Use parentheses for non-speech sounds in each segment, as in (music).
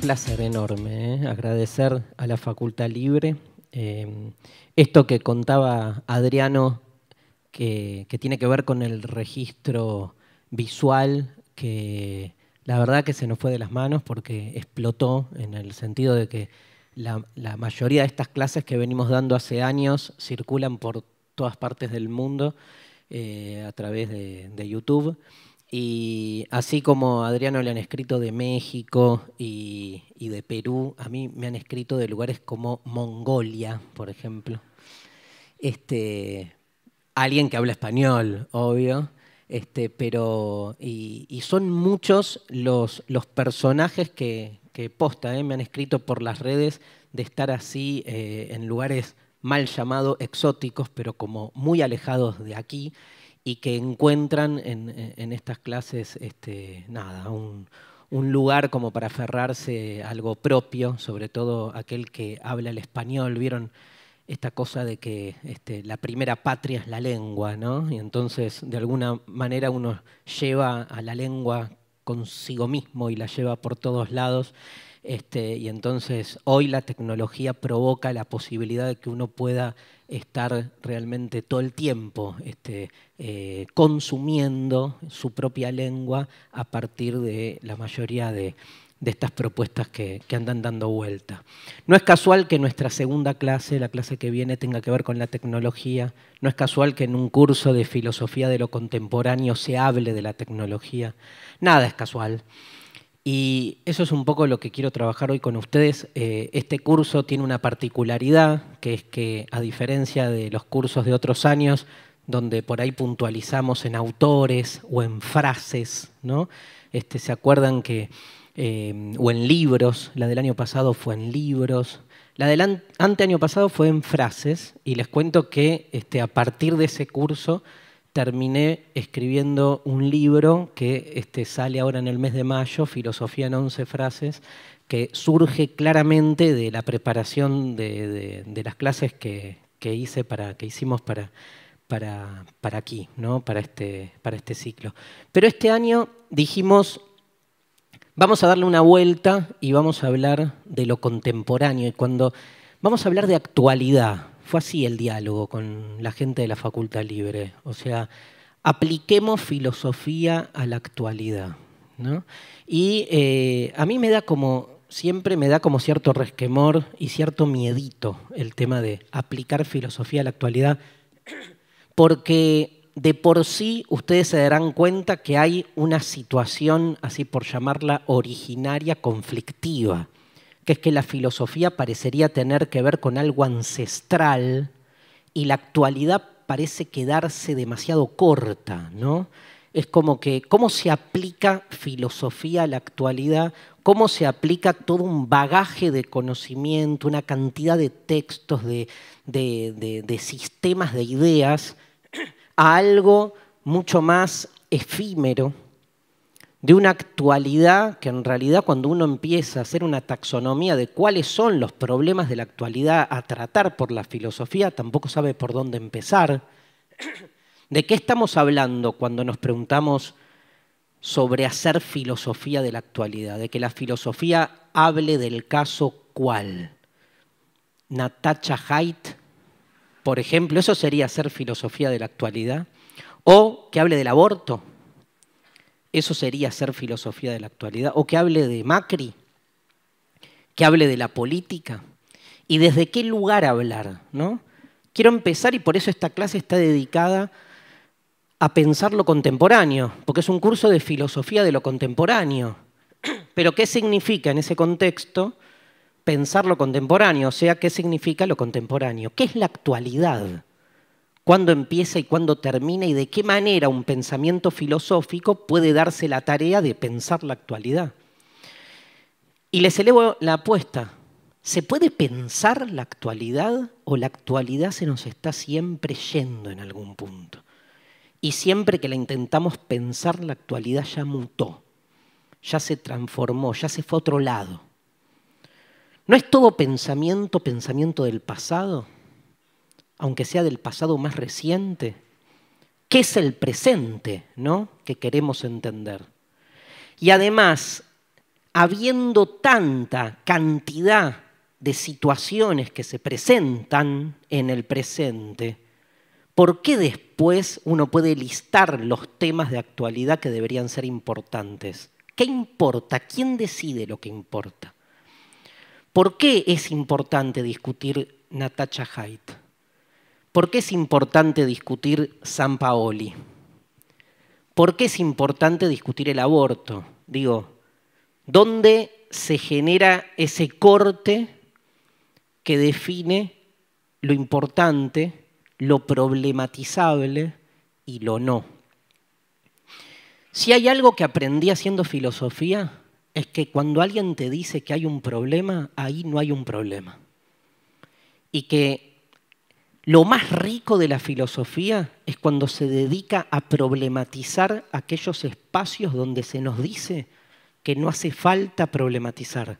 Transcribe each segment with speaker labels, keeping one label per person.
Speaker 1: placer enorme ¿eh? agradecer a la Facultad Libre em, esto que contaba Adriano, que, tiene que ver con el registro visual, que la verdad que se nos fue de las manos porque explotó en el sentido de que la, mayoría de estas clases que venimos dando hace años circulan por todas partes del mundo eh, a través de YouTube. Y así como a Adriano le han escrito de México y, de Perú, a mí me han escrito de lugares como Mongolia, por ejemplo. Este, alguien que habla español, obvio. Este, pero, y, son muchos los, personajes que, posta, ¿eh? me han escrito por las redes de estar así eh, en lugares mal llamados exóticos, pero como muy alejados de aquí y que encuentran en, estas clases este, nada, un, lugar como para aferrarse a algo propio, sobre todo aquel que habla el español. ¿Vieron esta cosa de que este, la primera patria es la lengua? ¿no? Y entonces, de alguna manera, uno lleva a la lengua consigo mismo y la lleva por todos lados. Este, y entonces hoy la tecnología provoca la posibilidad de que uno pueda estar realmente todo el tiempo este, eh, consumiendo su propia lengua a partir de la mayoría de, estas propuestas que, que, andan dando vuelta. No es casual que nuestra segunda clase, la clase que viene, tenga que ver con la tecnología, no es casual que en un curso de filosofía de lo contemporáneo se hable de la tecnología, nada es casual. Y eso es un poco lo que quiero trabajar hoy con ustedes. Eh, este curso tiene una particularidad, que es que a diferencia de los cursos de otros años, donde por ahí puntualizamos en autores o en frases, ¿no? Este, ¿Se acuerdan que, eh, o en libros, la del año pasado fue en libros, la del ante año pasado fue en frases, y les cuento que este, a partir de ese curso terminé escribiendo un libro que este, sale ahora en el mes de mayo, Filosofía en 11 frases, que surge claramente de la preparación de, las clases que, hice que hicimos para, aquí, para, este, para este ciclo. Pero este año dijimos, vamos a darle una vuelta y vamos a hablar de lo contemporáneo. Y cuando vamos a hablar de actualidad, fue así el diálogo con la gente de la Facultad Libre. O sea, apliquemos filosofía a la actualidad. Y eh, a mí me da como, siempre me da como cierto resquemor y cierto miedito el tema de aplicar filosofía a la actualidad, porque de por sí ustedes se darán cuenta que hay una situación, así por llamarla, originaria conflictiva que es que la filosofía parecería tener que ver con algo ancestral y la actualidad parece quedarse demasiado corta, ¿no? Es como que, ¿cómo se aplica filosofía a la actualidad? ¿Cómo se aplica todo un bagaje de conocimiento, una cantidad de textos, de sistemas de ideas, a algo mucho más efímero, de una actualidad que en realidad cuando uno empieza a hacer una taxonomía de cuáles son los problemas de la actualidad a tratar por la filosofía, tampoco sabe por dónde empezar. (clears throat) ¿De qué estamos hablando cuando nos preguntamos sobre hacer filosofía de la actualidad? De que la filosofía hable del caso cuál. Natacha Haidt, por ejemplo, eso sería hacer filosofía de la actualidad. O que hable del aborto, eso sería hacer filosofía de la actualidad. O que hable de Macri, que hable de la política. ¿Y desde qué lugar hablar? ¿no? Quiero empezar, y por eso esta clase está dedicada a pensar lo contemporáneo, porque es un curso de filosofía de lo contemporáneo. (clears throat) Pero ¿qué significa en ese contexto pensar lo contemporáneo? O sea, ¿qué significa lo contemporáneo? ¿Qué es la actualidad? cuándo empieza y cuándo termina y de qué manera un pensamiento filosófico puede darse la tarea de pensar la actualidad. Y les elevo la apuesta. ¿Se puede pensar la actualidad o la actualidad se nos está siempre yendo en algún punto? Y siempre que la intentamos pensar, la actualidad ya mutó, ya se transformó, ya se fue a otro lado. ¿No es todo pensamiento, pensamiento del pasado? aunque sea del pasado más reciente? ¿Qué es el presente, no? Que queremos entender. Y además, habiendo tanta cantidad de situaciones que se presentan en el presente, ¿por qué después uno puede listar los temas de actualidad que deberían ser importantes? ¿Qué importa? ¿Quién decide lo que importa? ¿Por qué es importante discutir Natasha Haidt? ¿Por qué es importante discutir San Paoli? ¿Por qué es importante discutir el aborto? Digo, ¿dónde se genera ese corte que define lo importante, lo problematizable y lo no? Si hay algo que aprendí haciendo filosofía, es que cuando alguien te dice que hay un problema, ahí no hay un problema. Y que lo más rico de la filosofía es cuando se dedica a problematizar aquellos espacios donde se nos dice que no hace falta problematizar.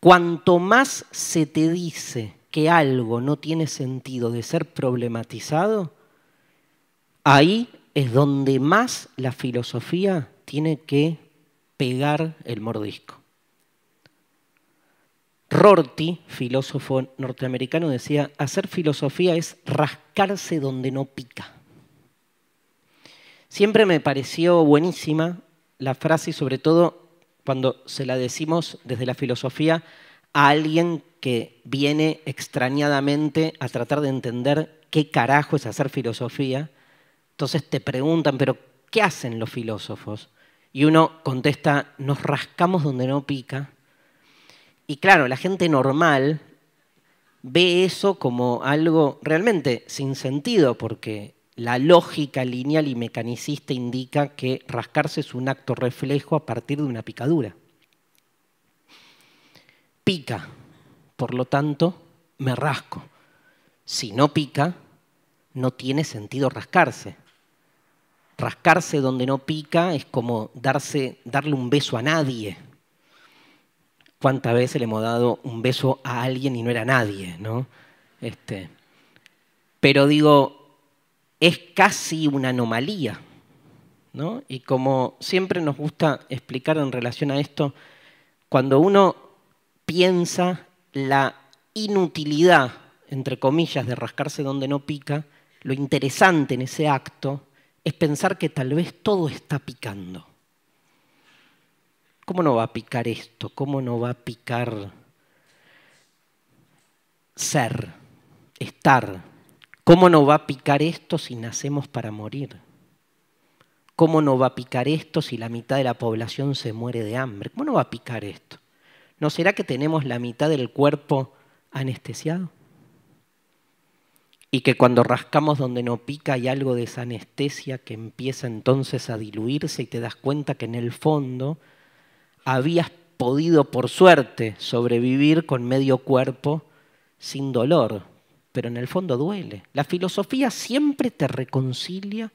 Speaker 1: Cuanto más se te dice que algo no tiene sentido de ser problematizado, ahí es donde más la filosofía tiene que pegar el mordisco. Rorty, filósofo norteamericano, decía, hacer filosofía es rascarse donde no pica. Siempre me pareció buenísima la frase y sobre todo cuando se la decimos desde la filosofía a alguien que viene extrañadamente a tratar de entender qué carajo es hacer filosofía. Entonces te preguntan, pero ¿qué hacen los filósofos? Y uno contesta, nos rascamos donde no pica y claro, la gente normal ve eso como algo realmente sin sentido, porque la lógica lineal y mecanicista indica que rascarse es un acto reflejo a partir de una picadura. Pica, por lo tanto, me rasco. Si no pica, no tiene sentido rascarse. Rascarse donde no pica es como darse, darle un beso a nadie cuántas veces le hemos dado un beso a alguien y no era nadie, ¿no? Este, pero digo, es casi una anomalía, ¿no? Y como siempre nos gusta explicar en relación a esto, cuando uno piensa la inutilidad, entre comillas, de rascarse donde no pica, lo interesante en ese acto es pensar que tal vez todo está picando. ¿Cómo no va a picar esto? ¿Cómo no va a picar ser, estar? ¿Cómo no va a picar esto si nacemos para morir? ¿Cómo no va a picar esto si la mitad de la población se muere de hambre? ¿Cómo no va a picar esto? ¿No será que tenemos la mitad del cuerpo anestesiado? y que cuando rascamos donde no pica hay algo de esa anestesia que empieza entonces a diluirse y te das cuenta que en el fondo habías podido, por suerte, sobrevivir con medio cuerpo sin dolor, pero en el fondo duele. La filosofía siempre te reconcilia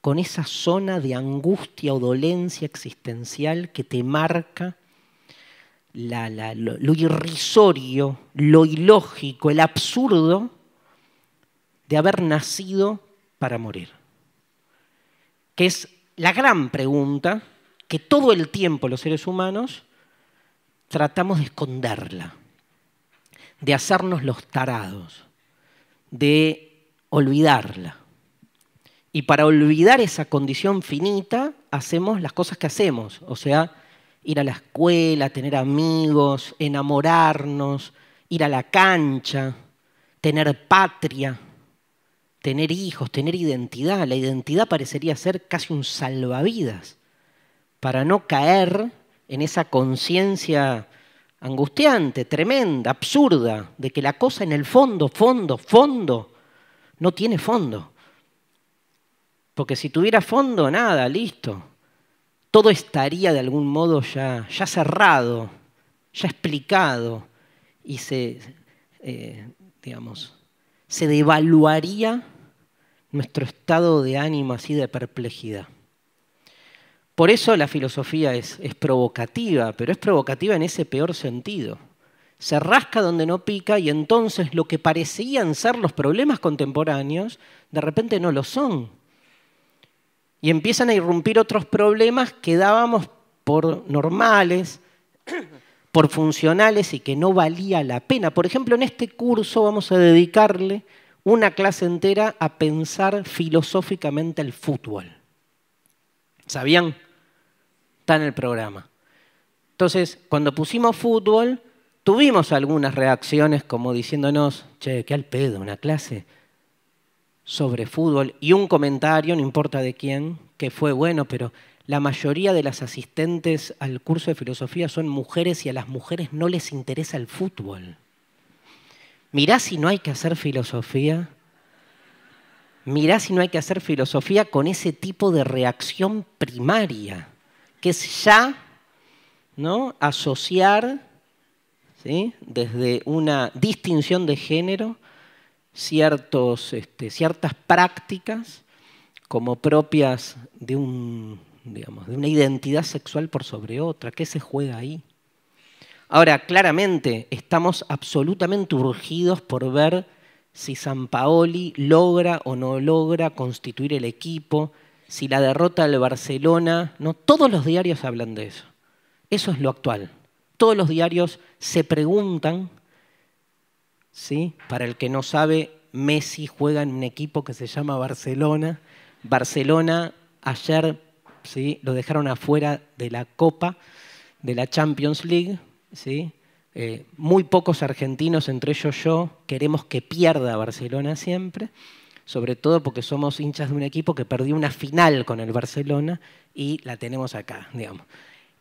Speaker 1: con esa zona de angustia o dolencia existencial que te marca lo, lo irrisorio, lo ilógico, el absurdo de haber nacido para morir. Que es la gran pregunta que todo el tiempo los seres humanos tratamos de esconderla, de hacernos los tarados, de olvidarla. Y para olvidar esa condición finita, hacemos las cosas que hacemos, o sea, ir a la escuela, tener amigos, enamorarnos, ir a la cancha, tener patria, tener hijos, tener identidad. La identidad parecería ser casi un salvavidas para no caer en esa conciencia angustiante, tremenda, absurda, de que la cosa en el fondo, fondo, fondo, no tiene fondo. Porque si tuviera fondo, nada, listo. Todo estaría de algún modo ya, ya cerrado, ya explicado, y se, eh, digamos, se devaluaría nuestro estado de ánimo así de perplejidad. Por eso la filosofía es, provocativa, pero es provocativa en ese peor sentido. Se rasca donde no pica y entonces lo que parecían ser los problemas contemporáneos, de repente no lo son. Y empiezan a irrumpir otros problemas que dábamos por normales, (coughs) por funcionales y que no valía la pena. Por ejemplo, en este curso vamos a dedicarle una clase entera a pensar filosóficamente el fútbol ¿Sabían? Está en el programa. Entonces, cuando pusimos fútbol, tuvimos algunas reacciones como diciéndonos, che, qué al pedo, una clase sobre fútbol y un comentario, no importa de quién, que fue bueno, pero la mayoría de las asistentes al curso de filosofía son mujeres y a las mujeres no les interesa el fútbol. Mirá si no hay que hacer filosofía mirá si no hay que hacer filosofía con ese tipo de reacción primaria, que es ya ¿no? asociar desde una distinción de género este, ciertas prácticas como propias de, de una identidad sexual por sobre otra. ¿Qué se juega ahí? Ahora, claramente, estamos absolutamente urgidos por ver si San Paoli logra o no logra constituir el equipo, si la derrota del Barcelona, no, todos los diarios hablan de eso. Eso es lo actual. Todos los diarios se preguntan, ¿sí? Para el que no sabe, Messi juega en un equipo que se llama Barcelona. Barcelona ayer ¿sí? lo dejaron afuera de la Copa, de la Champions League, ¿sí? Eh, muy pocos argentinos, entre ellos yo, queremos que pierda Barcelona siempre, sobre todo porque somos hinchas de un equipo que perdió una final con el Barcelona y la tenemos acá,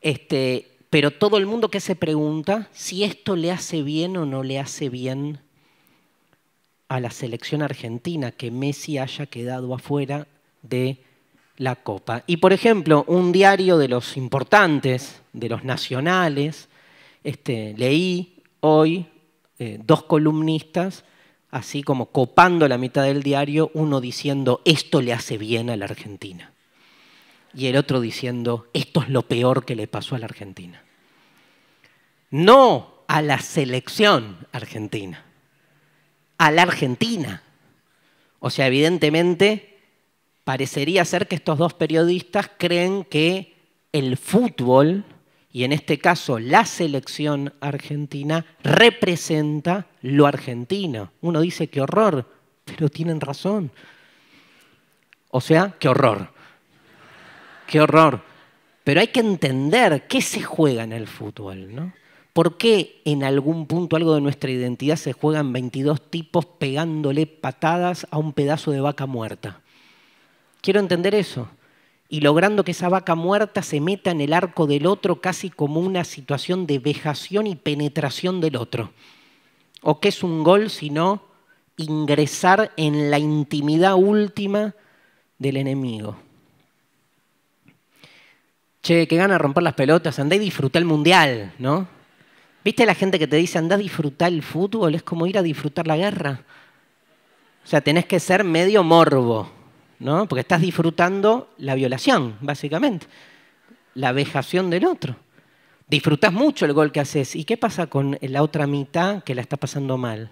Speaker 1: este, pero todo el mundo que se pregunta si esto le hace bien o no le hace bien a la selección argentina que Messi haya quedado afuera de la Copa. Y por ejemplo, un diario de los importantes, de los nacionales, este, leí hoy eh, dos columnistas, así como copando la mitad del diario, uno diciendo esto le hace bien a la Argentina y el otro diciendo esto es lo peor que le pasó a la Argentina. No a la selección argentina, a la Argentina. O sea, evidentemente parecería ser que estos dos periodistas creen que el fútbol y en este caso la selección argentina representa lo argentino. Uno dice qué horror, pero tienen razón. O sea, qué horror. Qué horror. Pero hay que entender qué se juega en el fútbol, ¿no? ¿Por qué en algún punto algo de nuestra identidad se juegan 22 tipos pegándole patadas a un pedazo de vaca muerta? Quiero entender eso y logrando que esa vaca muerta se meta en el arco del otro casi como una situación de vejación y penetración del otro. ¿O qué es un gol sino ingresar en la intimidad última del enemigo? Che, qué gana romper las pelotas, andá y disfruta el mundial, ¿no? ¿Viste la gente que te dice andá a disfrutar el fútbol? Es como ir a disfrutar la guerra. O sea, tenés que ser medio morbo. ¿no? Porque estás disfrutando la violación, básicamente, la vejación del otro. Disfrutas mucho el gol que haces. ¿Y qué pasa con la otra mitad que la está pasando mal?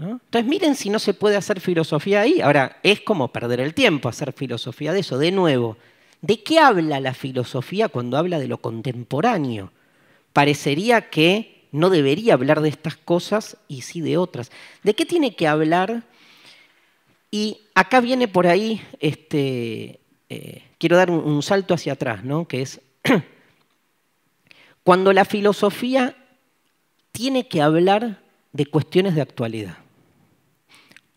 Speaker 1: Entonces miren si no se puede hacer filosofía ahí. Ahora, es como perder el tiempo hacer filosofía de eso. De nuevo, ¿de qué habla la filosofía cuando habla de lo contemporáneo? Parecería que no debería hablar de estas cosas y sí de otras. ¿De qué tiene que hablar y acá viene por ahí, este, eh, quiero dar un, salto hacia atrás, ¿no? que es (clears throat) cuando la filosofía tiene que hablar de cuestiones de actualidad.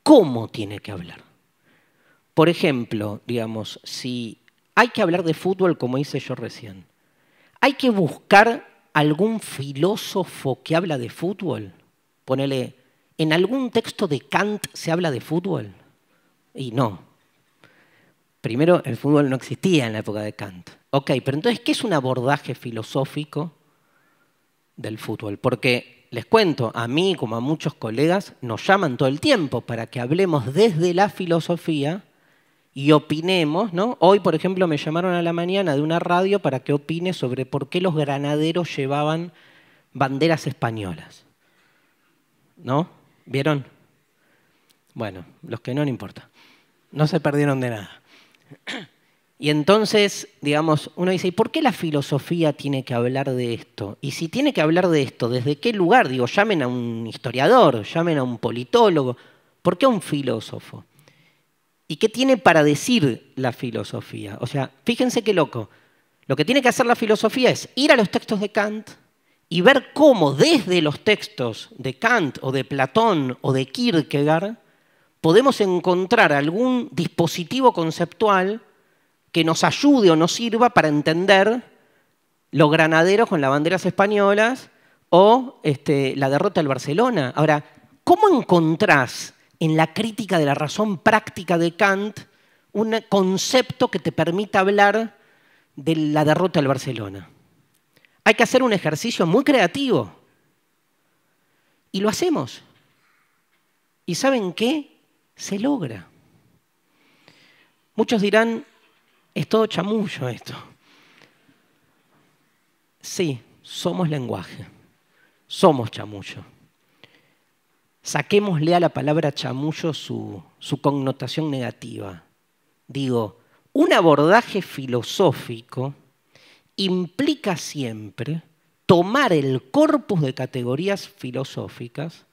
Speaker 1: ¿Cómo tiene que hablar? Por ejemplo, digamos, si hay que hablar de fútbol, como hice yo recién, hay que buscar algún filósofo que habla de fútbol. Ponele, ¿en algún texto de Kant se habla de fútbol? Y no. Primero, el fútbol no existía en la época de Kant. Ok, pero entonces, ¿qué es un abordaje filosófico del fútbol? Porque les cuento, a mí como a muchos colegas nos llaman todo el tiempo para que hablemos desde la filosofía y opinemos, ¿no? Hoy, por ejemplo, me llamaron a la mañana de una radio para que opine sobre por qué los granaderos llevaban banderas españolas. ¿No? ¿Vieron? Bueno, los que no, no importa no se perdieron de nada. Y entonces, digamos, uno dice, ¿y por qué la filosofía tiene que hablar de esto? Y si tiene que hablar de esto, ¿desde qué lugar? Digo, llamen a un historiador, llamen a un politólogo, ¿por qué a un filósofo? ¿Y qué tiene para decir la filosofía? O sea, fíjense qué loco. Lo que tiene que hacer la filosofía es ir a los textos de Kant y ver cómo desde los textos de Kant o de Platón o de Kierkegaard podemos encontrar algún dispositivo conceptual que nos ayude o nos sirva para entender los granaderos con las banderas españolas o este, la derrota al Barcelona. Ahora, ¿cómo encontrás en la crítica de la razón práctica de Kant un concepto que te permita hablar de la derrota al Barcelona? Hay que hacer un ejercicio muy creativo. Y lo hacemos. ¿Y saben qué? se logra. Muchos dirán, es todo chamullo esto. Sí, somos lenguaje, somos chamullo. Saquémosle a la palabra chamullo su, su connotación negativa. Digo, un abordaje filosófico implica siempre tomar el corpus de categorías filosóficas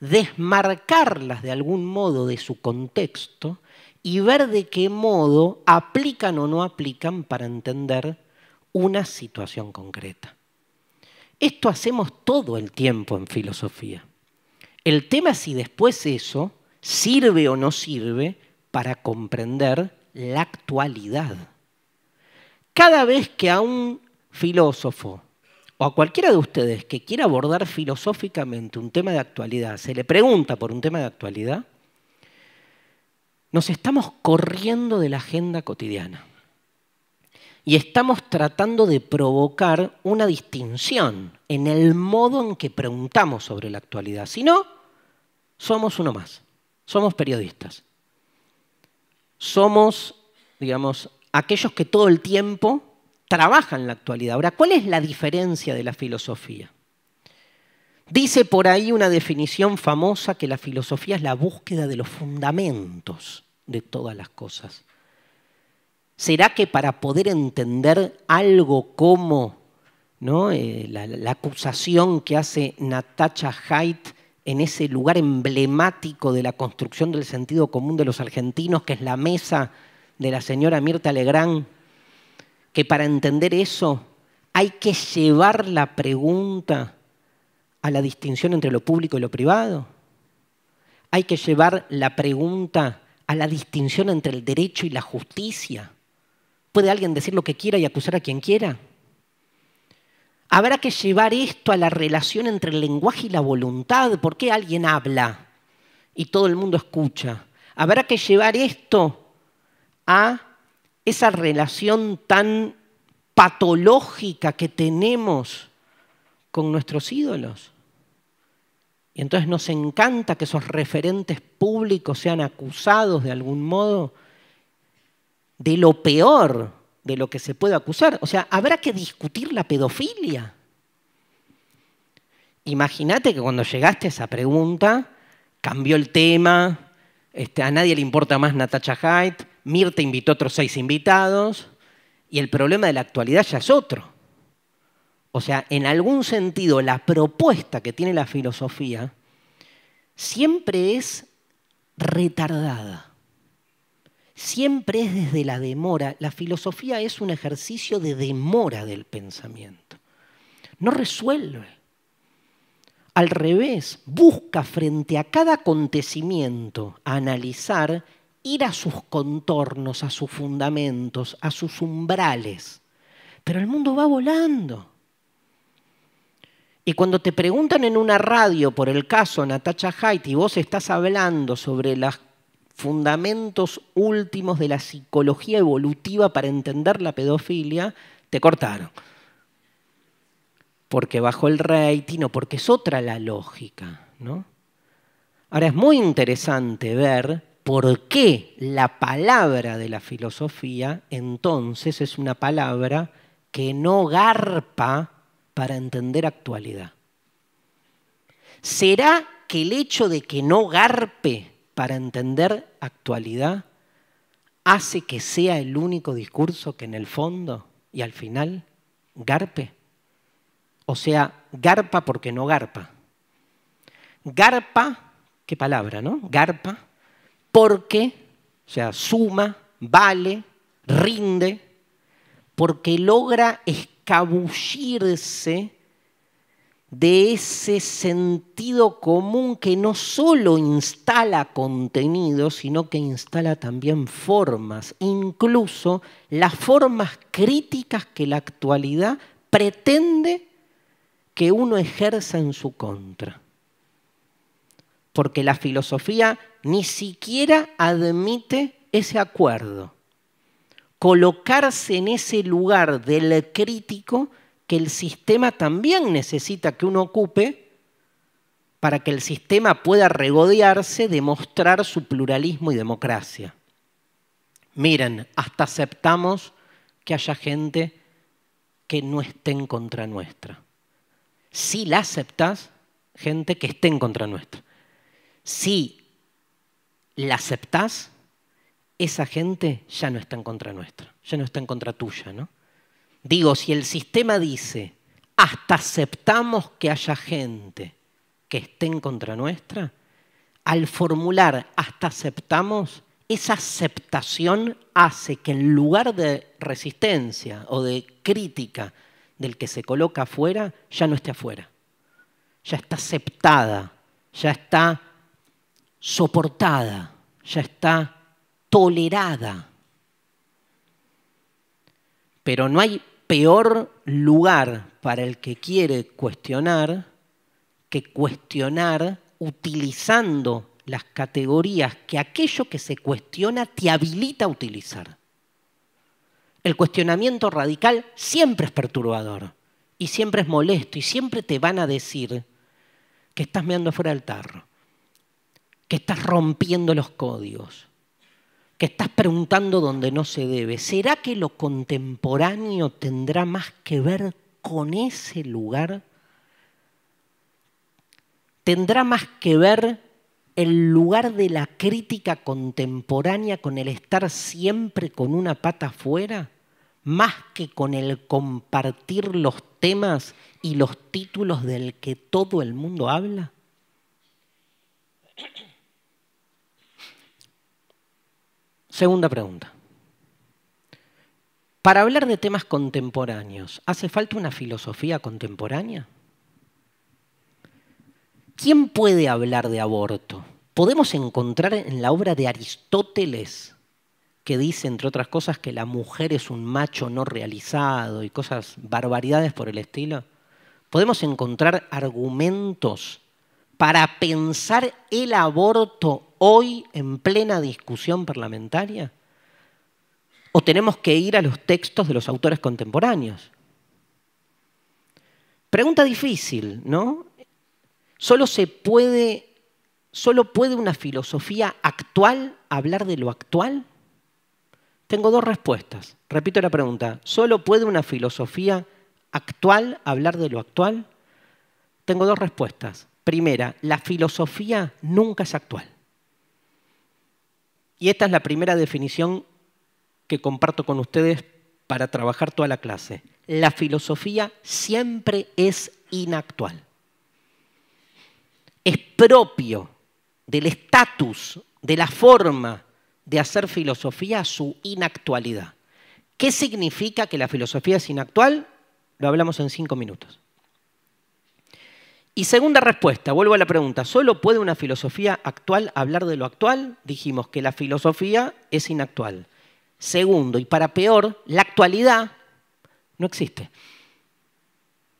Speaker 1: desmarcarlas de algún modo de su contexto y ver de qué modo aplican o no aplican para entender una situación concreta. Esto hacemos todo el tiempo en filosofía. El tema es si después eso sirve o no sirve para comprender la actualidad. Cada vez que a un filósofo o a cualquiera de ustedes que quiera abordar filosóficamente un tema de actualidad, se le pregunta por un tema de actualidad, nos estamos corriendo de la agenda cotidiana y estamos tratando de provocar una distinción en el modo en que preguntamos sobre la actualidad. Si no, somos uno más, somos periodistas, somos, digamos, aquellos que todo el tiempo trabaja en la actualidad. Ahora, ¿cuál es la diferencia de la filosofía? Dice por ahí una definición famosa que la filosofía es la búsqueda de los fundamentos de todas las cosas. ¿Será que para poder entender algo como eh, la, acusación que hace Natacha Haidt en ese lugar emblemático de la construcción del sentido común de los argentinos, que es la mesa de la señora Mirta Legrand, que para entender eso hay que llevar la pregunta a la distinción entre lo público y lo privado. Hay que llevar la pregunta a la distinción entre el derecho y la justicia. ¿Puede alguien decir lo que quiera y acusar a quien quiera? Habrá que llevar esto a la relación entre el lenguaje y la voluntad. ¿Por qué alguien habla y todo el mundo escucha? Habrá que llevar esto a esa relación tan patológica que tenemos con nuestros ídolos. Y entonces nos encanta que esos referentes públicos sean acusados de algún modo de lo peor de lo que se puede acusar. O sea, habrá que discutir la pedofilia. Imagínate que cuando llegaste a esa pregunta, cambió el tema, este, a nadie le importa más Natasha Hyde. Mirta invitó a otros seis invitados y el problema de la actualidad ya es otro. O sea, en algún sentido, la propuesta que tiene la filosofía siempre es retardada. Siempre es desde la demora. La filosofía es un ejercicio de demora del pensamiento. No resuelve. Al revés, busca frente a cada acontecimiento analizar ir a sus contornos, a sus fundamentos, a sus umbrales. Pero el mundo va volando. Y cuando te preguntan en una radio por el caso Natacha Haidt y vos estás hablando sobre los fundamentos últimos de la psicología evolutiva para entender la pedofilia, te cortaron. Porque bajó el rating o porque es otra la lógica. ¿no? Ahora es muy interesante ver por qué la palabra de la filosofía entonces es una palabra que no garpa para entender actualidad. ¿Será que el hecho de que no garpe para entender actualidad hace que sea el único discurso que en el fondo y al final garpe? O sea, garpa porque no garpa. Garpa, qué palabra, ¿no? Garpa porque, o sea, suma, vale, rinde, porque logra escabullirse de ese sentido común que no solo instala contenido, sino que instala también formas, incluso las formas críticas que la actualidad pretende que uno ejerza en su contra porque la filosofía ni siquiera admite ese acuerdo. Colocarse en ese lugar del crítico que el sistema también necesita que uno ocupe para que el sistema pueda regodearse demostrar su pluralismo y democracia. Miren, hasta aceptamos que haya gente que no esté en contra nuestra. Si la aceptas, gente que esté en contra nuestra. Si la aceptás, esa gente ya no está en contra nuestra, ya no está en contra tuya, ¿no? Digo, si el sistema dice, hasta aceptamos que haya gente que esté en contra nuestra, al formular hasta aceptamos, esa aceptación hace que en lugar de resistencia o de crítica del que se coloca afuera, ya no esté afuera. Ya está aceptada, ya está soportada, ya está tolerada. Pero no hay peor lugar para el que quiere cuestionar que cuestionar utilizando las categorías que aquello que se cuestiona te habilita a utilizar. El cuestionamiento radical siempre es perturbador y siempre es molesto y siempre te van a decir que estás meando fuera del tarro que estás rompiendo los códigos, que estás preguntando donde no se debe. ¿Será que lo contemporáneo tendrá más que ver con ese lugar? ¿Tendrá más que ver el lugar de la crítica contemporánea con el estar siempre con una pata afuera? Más que con el compartir los temas y los títulos del que todo el mundo habla? Segunda pregunta. Para hablar de temas contemporáneos, ¿hace falta una filosofía contemporánea? ¿Quién puede hablar de aborto? Podemos encontrar en la obra de Aristóteles, que dice, entre otras cosas, que la mujer es un macho no realizado y cosas, barbaridades por el estilo. Podemos encontrar argumentos para pensar el aborto hoy en plena discusión parlamentaria? ¿O tenemos que ir a los textos de los autores contemporáneos? Pregunta difícil, ¿no? Solo puede, puede una filosofía actual hablar de lo actual. Tengo dos respuestas. Repito la pregunta. ¿Solo puede una filosofía actual hablar de lo actual? Tengo dos respuestas. Primera, la filosofía nunca es actual. Y esta es la primera definición que comparto con ustedes para trabajar toda la clase. La filosofía siempre es inactual. Es propio del estatus, de la forma de hacer filosofía su inactualidad. ¿Qué significa que la filosofía es inactual? Lo hablamos en cinco minutos. Y segunda respuesta, vuelvo a la pregunta, ¿solo puede una filosofía actual hablar de lo actual? Dijimos que la filosofía es inactual. Segundo, y para peor, la actualidad no existe.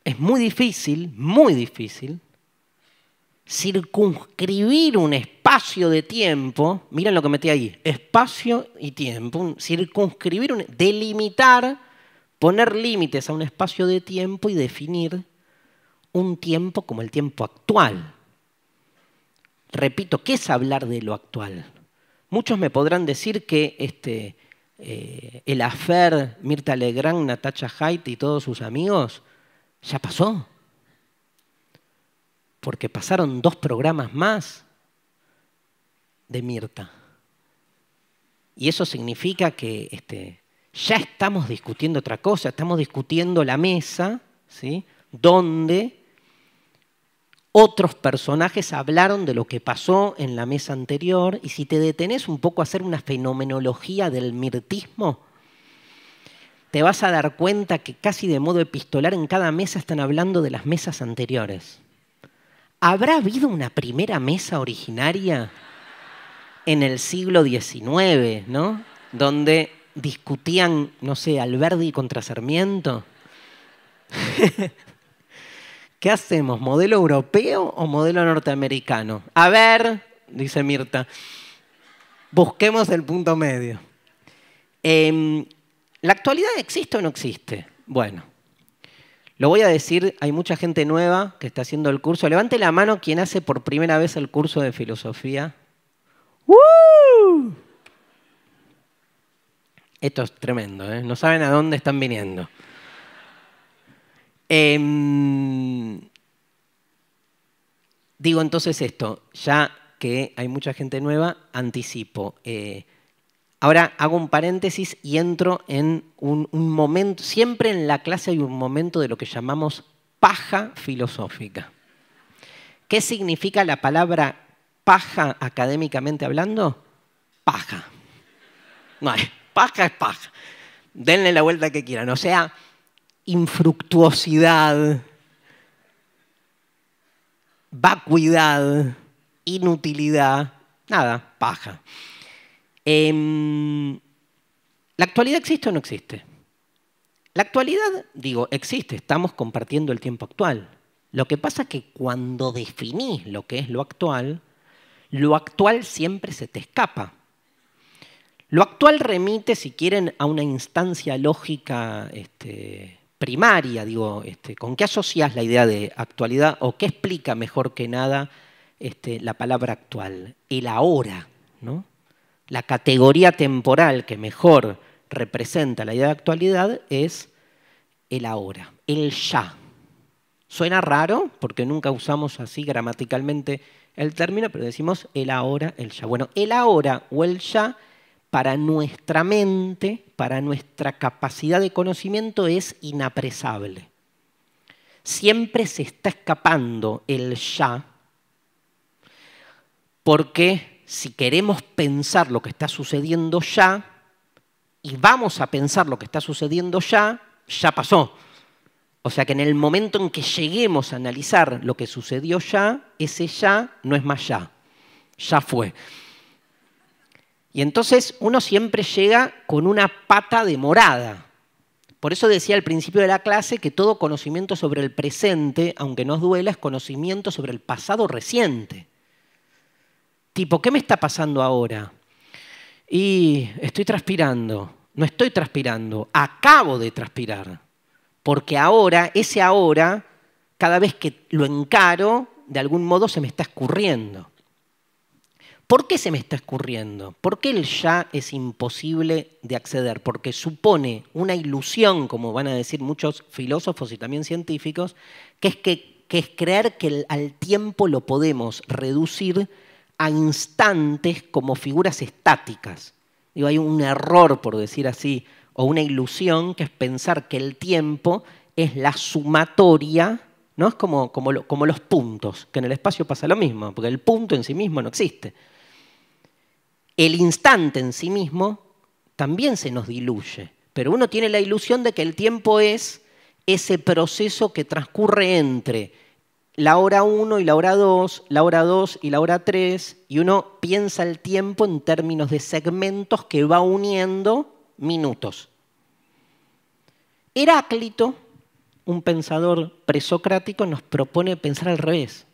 Speaker 1: Es muy difícil, muy difícil, circunscribir un espacio de tiempo, miren lo que metí ahí, espacio y tiempo, circunscribir, delimitar, poner límites a un espacio de tiempo y definir un tiempo como el tiempo actual. Repito, ¿qué es hablar de lo actual? Muchos me podrán decir que este, eh, el afer Mirta Legrand, Natacha Haidt y todos sus amigos ya pasó. Porque pasaron dos programas más de Mirta. Y eso significa que este, ya estamos discutiendo otra cosa, estamos discutiendo la mesa, ¿sí? donde otros personajes hablaron de lo que pasó en la mesa anterior y si te detenés un poco a hacer una fenomenología del mirtismo, te vas a dar cuenta que casi de modo epistolar en cada mesa están hablando de las mesas anteriores. ¿Habrá habido una primera mesa originaria en el siglo XIX, ¿no? donde discutían, no sé, Alberdi contra Sarmiento? (laughs) ¿Qué hacemos? ¿Modelo europeo o modelo norteamericano? A ver, dice Mirta, busquemos el punto medio. Em, ¿La actualidad existe o no existe? Bueno, lo voy a decir, hay mucha gente nueva que está haciendo el curso. Levante la mano quien hace por primera vez el curso de filosofía. ¡Woo! Esto es tremendo, ¿eh? no saben a dónde están viniendo. Em, digo entonces esto, ya que hay mucha gente nueva, anticipo. Eh, ahora hago un paréntesis y entro en un, momento, siempre en la clase hay un momento de lo que llamamos paja filosófica. ¿Qué significa la palabra paja académicamente hablando? Paja. No, (laughs) paja es paja. Denle la vuelta que quieran. O sea, infructuosidad, vacuidad, inutilidad, nada, paja. Em, ¿La actualidad existe o no existe? La actualidad, digo, existe, estamos compartiendo el tiempo actual. Lo que pasa es que cuando definís lo que es lo actual, lo actual siempre se te escapa. Lo actual remite, si quieren, a una instancia lógica este, primaria, digo, este, ¿con qué asocias la idea de actualidad o qué explica mejor que nada este, la palabra actual? El ahora, ¿no? La categoría temporal que mejor representa la idea de actualidad es el ahora, el ya. Suena raro porque nunca usamos así gramaticalmente el término, pero decimos el ahora, el ya. Bueno, el ahora o el ya para nuestra mente, para nuestra capacidad de conocimiento es inapresable. Siempre se está escapando el ya, porque si queremos pensar lo que está sucediendo ya, y vamos a pensar lo que está sucediendo ya, ya pasó. O sea que en el momento en que lleguemos a analizar lo que sucedió ya, ese ya no es más ya, ya fue. Y entonces uno siempre llega con una pata de morada. Por eso decía al principio de la clase que todo conocimiento sobre el presente, aunque nos duela, es conocimiento sobre el pasado reciente. Tipo, ¿qué me está pasando ahora? Y estoy transpirando. No estoy transpirando, acabo de transpirar. Porque ahora, ese ahora, cada vez que lo encaro, de algún modo se me está escurriendo. ¿Por qué se me está escurriendo? ¿Por qué el ya es imposible de acceder? Porque supone una ilusión, como van a decir muchos filósofos y también científicos, que es, que, es creer que al tiempo lo podemos reducir a instantes como figuras estáticas. hay un error, por decir así, o una ilusión que es pensar que el tiempo es la sumatoria ¿no? Es como, como, como, los puntos, que en el espacio pasa lo mismo, porque el punto en sí mismo no existe el instante en sí mismo también se nos diluye, pero uno tiene la ilusión de que el tiempo es ese proceso que transcurre entre la hora 1 y la hora 2, la hora 2 y la hora 3, y uno piensa el tiempo en términos de segmentos que va uniendo minutos. Heráclito, un pensador presocrático, nos propone pensar al revés.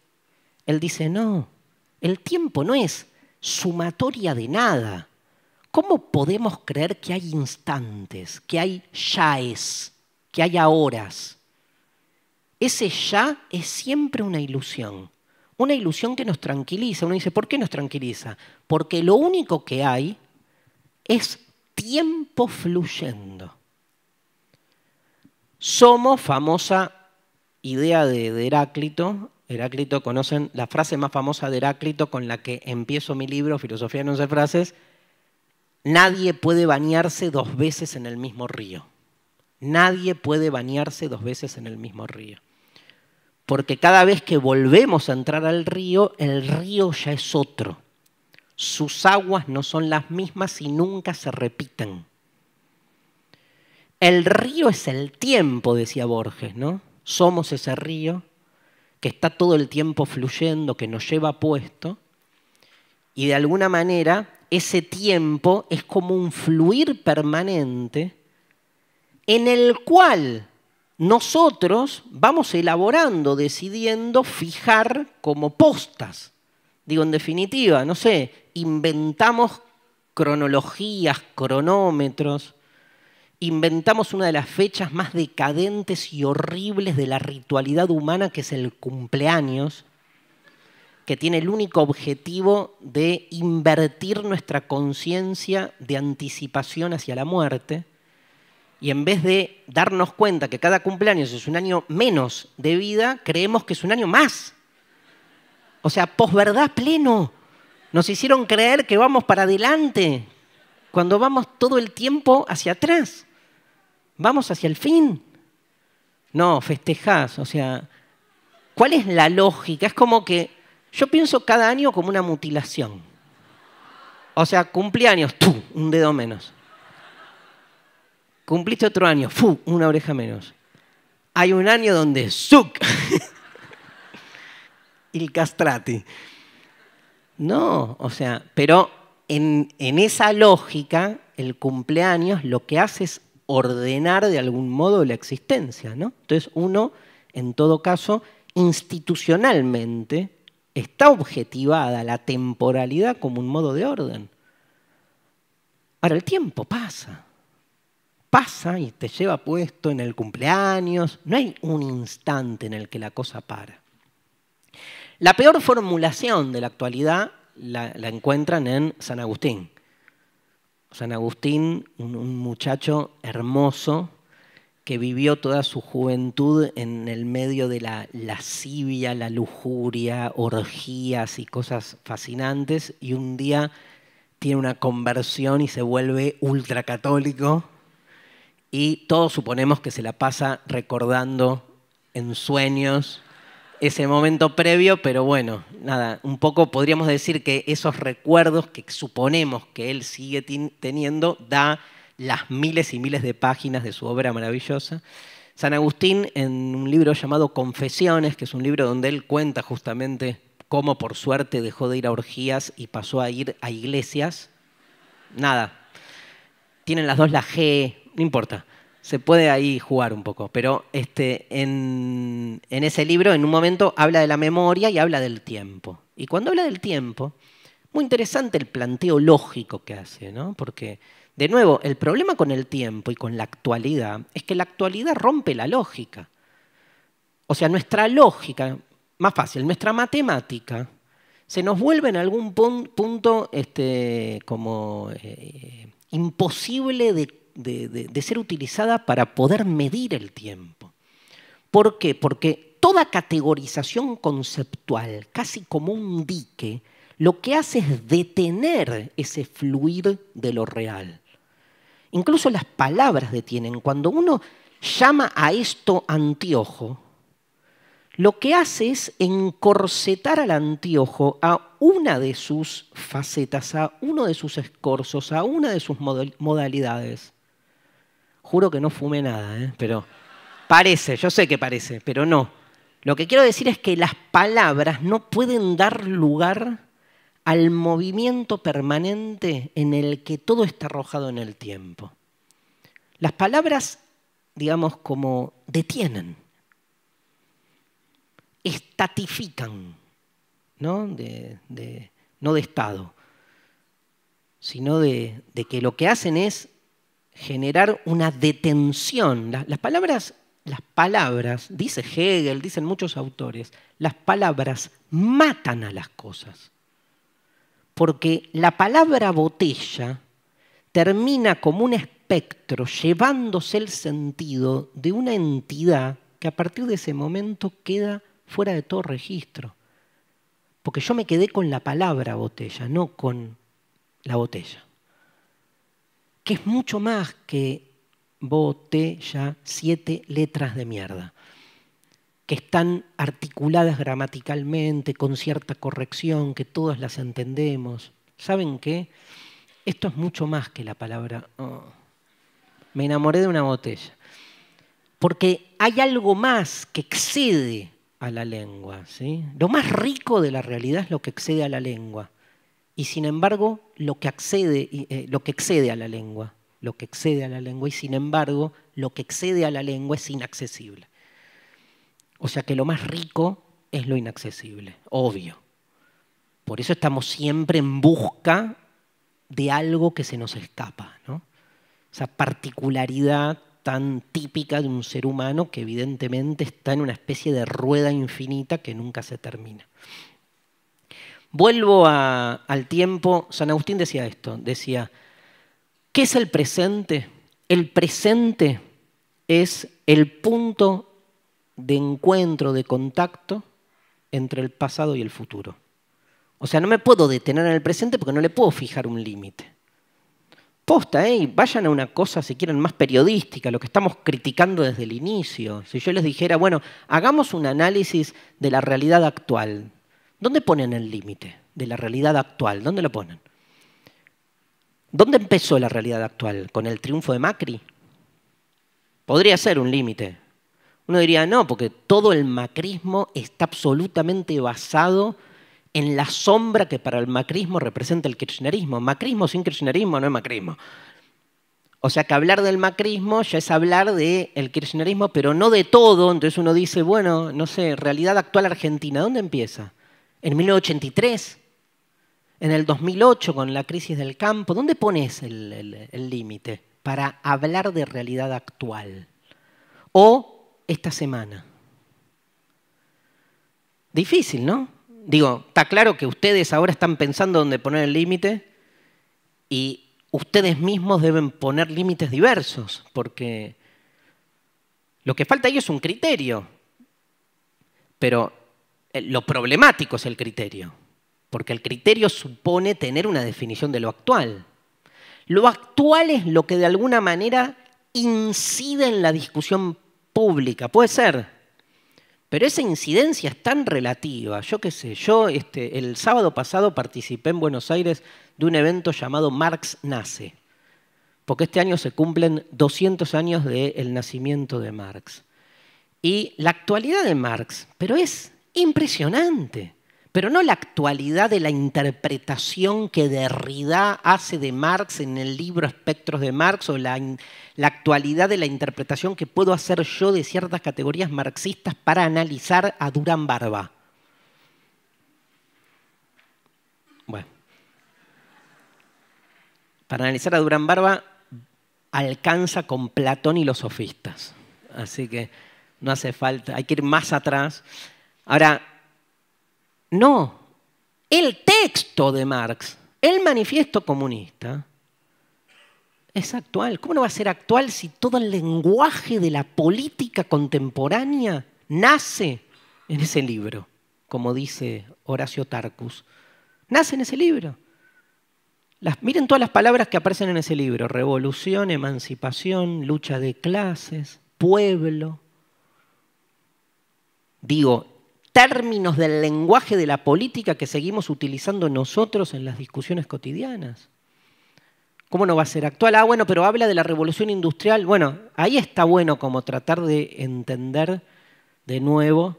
Speaker 1: Él dice, no, el tiempo no es sumatoria de nada. ¿Cómo podemos creer que hay instantes, que hay yaes, que hay horas? Ese ya es siempre una ilusión, una ilusión que nos tranquiliza. Uno dice, ¿por qué nos tranquiliza? Porque lo único que hay es tiempo fluyendo. Somos, famosa idea de Heráclito, Heráclito, conocen la frase más famosa de Heráclito con la que empiezo mi libro, Filosofía en 11 frases, nadie puede bañarse dos veces en el mismo río. Nadie puede bañarse dos veces en el mismo río. Porque cada vez que volvemos a entrar al río, el río ya es otro. Sus aguas no son las mismas y nunca se repiten. El río es el tiempo, decía Borges, ¿no? Somos ese río que está todo el tiempo fluyendo, que nos lleva puesto, y de alguna manera ese tiempo es como un fluir permanente en el cual nosotros vamos elaborando, decidiendo fijar como postas. Digo, en definitiva, no sé, inventamos cronologías, cronómetros, inventamos una de las fechas más decadentes y horribles de la ritualidad humana, que es el cumpleaños, que tiene el único objetivo de invertir nuestra conciencia de anticipación hacia la muerte. Y en vez de darnos cuenta que cada cumpleaños es un año menos de vida, creemos que es un año más. O sea, posverdad pleno. Nos hicieron creer que vamos para adelante, cuando vamos todo el tiempo hacia atrás vamos hacia el fin. No, festejás, o sea, ¿cuál es la lógica? Es como que yo pienso cada año como una mutilación. O sea, cumpleaños, tú, un dedo menos. Cumpliste otro año, ¡fu! una oreja menos. Hay un año donde suc (laughs) Il castrati. No, o sea, pero en, en esa lógica, el cumpleaños lo que haces es ordenar de algún modo la existencia. ¿no? Entonces uno, en todo caso, institucionalmente está objetivada la temporalidad como un modo de orden. Ahora el tiempo pasa, pasa y te lleva puesto en el cumpleaños, no hay un instante en el que la cosa para. La peor formulación de la actualidad la encuentran en San Agustín San Agustín, un, muchacho hermoso que vivió toda su juventud en el medio de la lascivia, la lujuria, orgías y cosas fascinantes, y un día tiene una conversión y se vuelve ultracatólico, y todos suponemos que se la pasa recordando en sueños ese momento previo, pero bueno, nada, un poco podríamos decir que esos recuerdos que suponemos que él sigue teniendo da las miles y miles de páginas de su obra maravillosa. San Agustín, en un libro llamado Confesiones, que es un libro donde él cuenta justamente cómo por suerte dejó de ir a orgías y pasó a ir a iglesias, nada, tienen las dos la G, no importa se puede ahí jugar un poco, pero este, en, en, ese libro en un momento habla de la memoria y habla del tiempo. Y cuando habla del tiempo, muy interesante el planteo lógico que hace, ¿no? porque de nuevo, el problema con el tiempo y con la actualidad es que la actualidad rompe la lógica. O sea, nuestra lógica, más fácil, nuestra matemática, se nos vuelve en algún punto este, como eh, imposible de de, ser utilizada para poder medir el tiempo. ¿Por qué? Porque toda categorización conceptual, casi como un dique, lo que hace es detener ese fluir de lo real. Incluso las palabras detienen. Cuando uno llama a esto antiojo, lo que hace es encorsetar al antiojo a una de sus facetas, a uno de sus escorzos, a una de sus modalidades. Juro que no fume nada, ¿eh? pero parece, yo sé que parece, pero no. Lo que quiero decir es que las palabras no pueden dar lugar al movimiento permanente en el que todo está arrojado en el tiempo. Las palabras, digamos, como detienen, estatifican, ¿no? De, no de estado, sino de que lo que hacen es generar una detención. Las, palabras, las palabras, dice Hegel, dicen muchos autores, las palabras matan a las cosas. Porque la palabra botella termina como un espectro llevándose el sentido de una entidad que a partir de ese momento queda fuera de todo registro. Porque yo me quedé con la palabra botella, no con la botella que es mucho más que botella, siete letras de mierda, que están articuladas gramaticalmente, con cierta corrección, que todas las entendemos. ¿Saben qué? Esto es mucho más que la palabra... Oh". me enamoré de una botella. Porque hay algo más que excede a la lengua. ¿sí? Lo más rico de la realidad es lo que excede a la lengua y sin embargo eh, lo que, excede a la lengua, lo que excede a la lengua y sin embargo lo que excede a la lengua es inaccesible. O sea que lo más rico es lo inaccesible, obvio. Por eso estamos siempre en busca de algo que se nos escapa, Esa particularidad tan típica de un ser humano que evidentemente está en una especie de rueda infinita que nunca se termina. Vuelvo al tiempo, San Agustín decía esto, decía, ¿qué es el presente? El presente es el punto de encuentro, de contacto entre el pasado y el futuro. O sea, no me puedo detener en el presente porque no le puedo fijar un límite. Posta, ¿eh? vayan a una cosa, si quieren, más periodística, lo que estamos criticando desde el inicio. Si yo les dijera, bueno, hagamos un análisis de la realidad actual, ¿Dónde ponen el límite de la realidad actual? ¿Dónde lo ponen? ¿Dónde empezó la realidad actual? ¿Con el triunfo de Macri? Podría ser un límite. Uno diría, no, porque todo el macrismo está absolutamente basado en la sombra que para el macrismo representa el kirchnerismo. Macrismo sin kirchnerismo no es macrismo. O sea que hablar del macrismo ya es hablar del kirchnerismo, pero no de todo. Entonces uno dice, bueno, no sé, realidad actual argentina, ¿dónde empieza? en 1983, en el 2008 con la crisis del campo, ¿dónde pones el límite para hablar de realidad actual? O esta semana. Difícil, ¿no? Digo, está claro que ustedes ahora están pensando dónde poner el límite y ustedes mismos deben poner límites diversos, porque lo que falta ahí es un criterio. Pero eh, lo problemático es el criterio, porque el criterio supone tener una definición de lo actual. Lo actual es lo que de alguna manera incide en la discusión pública, puede ser, pero esa incidencia es tan relativa. Yo qué sé, yo este, el sábado pasado participé en Buenos Aires de un evento llamado Marx Nace, porque este año se cumplen 200 años del nacimiento de Marx. Y la actualidad de Marx, pero es Impresionante. Pero no la actualidad de la interpretación que Derrida hace de Marx en el libro Espectros de Marx o la, actualidad de la interpretación que puedo hacer yo de ciertas categorías marxistas para analizar a Durán Barba. Bueno. Para analizar a Durán Barba alcanza con Platón y los sofistas. Así que no hace falta, hay que ir más atrás. Ahora, no, el texto de Marx, el manifiesto comunista, es actual. ¿Cómo no va a ser actual si todo el lenguaje de la política contemporánea nace en ese libro? Como dice Horacio Tarcus. Nace en ese libro. Las, miren todas las palabras que aparecen en ese libro. Revolución, emancipación, lucha de clases, pueblo. Digo, términos del lenguaje de la política que seguimos utilizando nosotros en las discusiones cotidianas. ¿Cómo no va a ser actual? Ah, bueno, pero habla de la revolución industrial. Bueno, ahí está bueno como tratar de entender de nuevo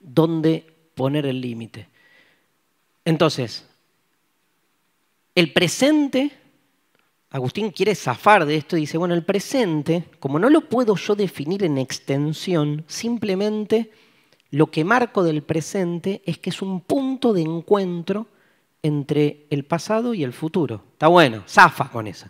Speaker 1: dónde poner el límite. Entonces, el presente, Agustín quiere zafar de esto y dice, bueno, el presente, como no lo puedo yo definir en extensión, simplemente lo que marco del presente es que es un punto de encuentro entre el pasado y el futuro. Está bueno, zafa con eso.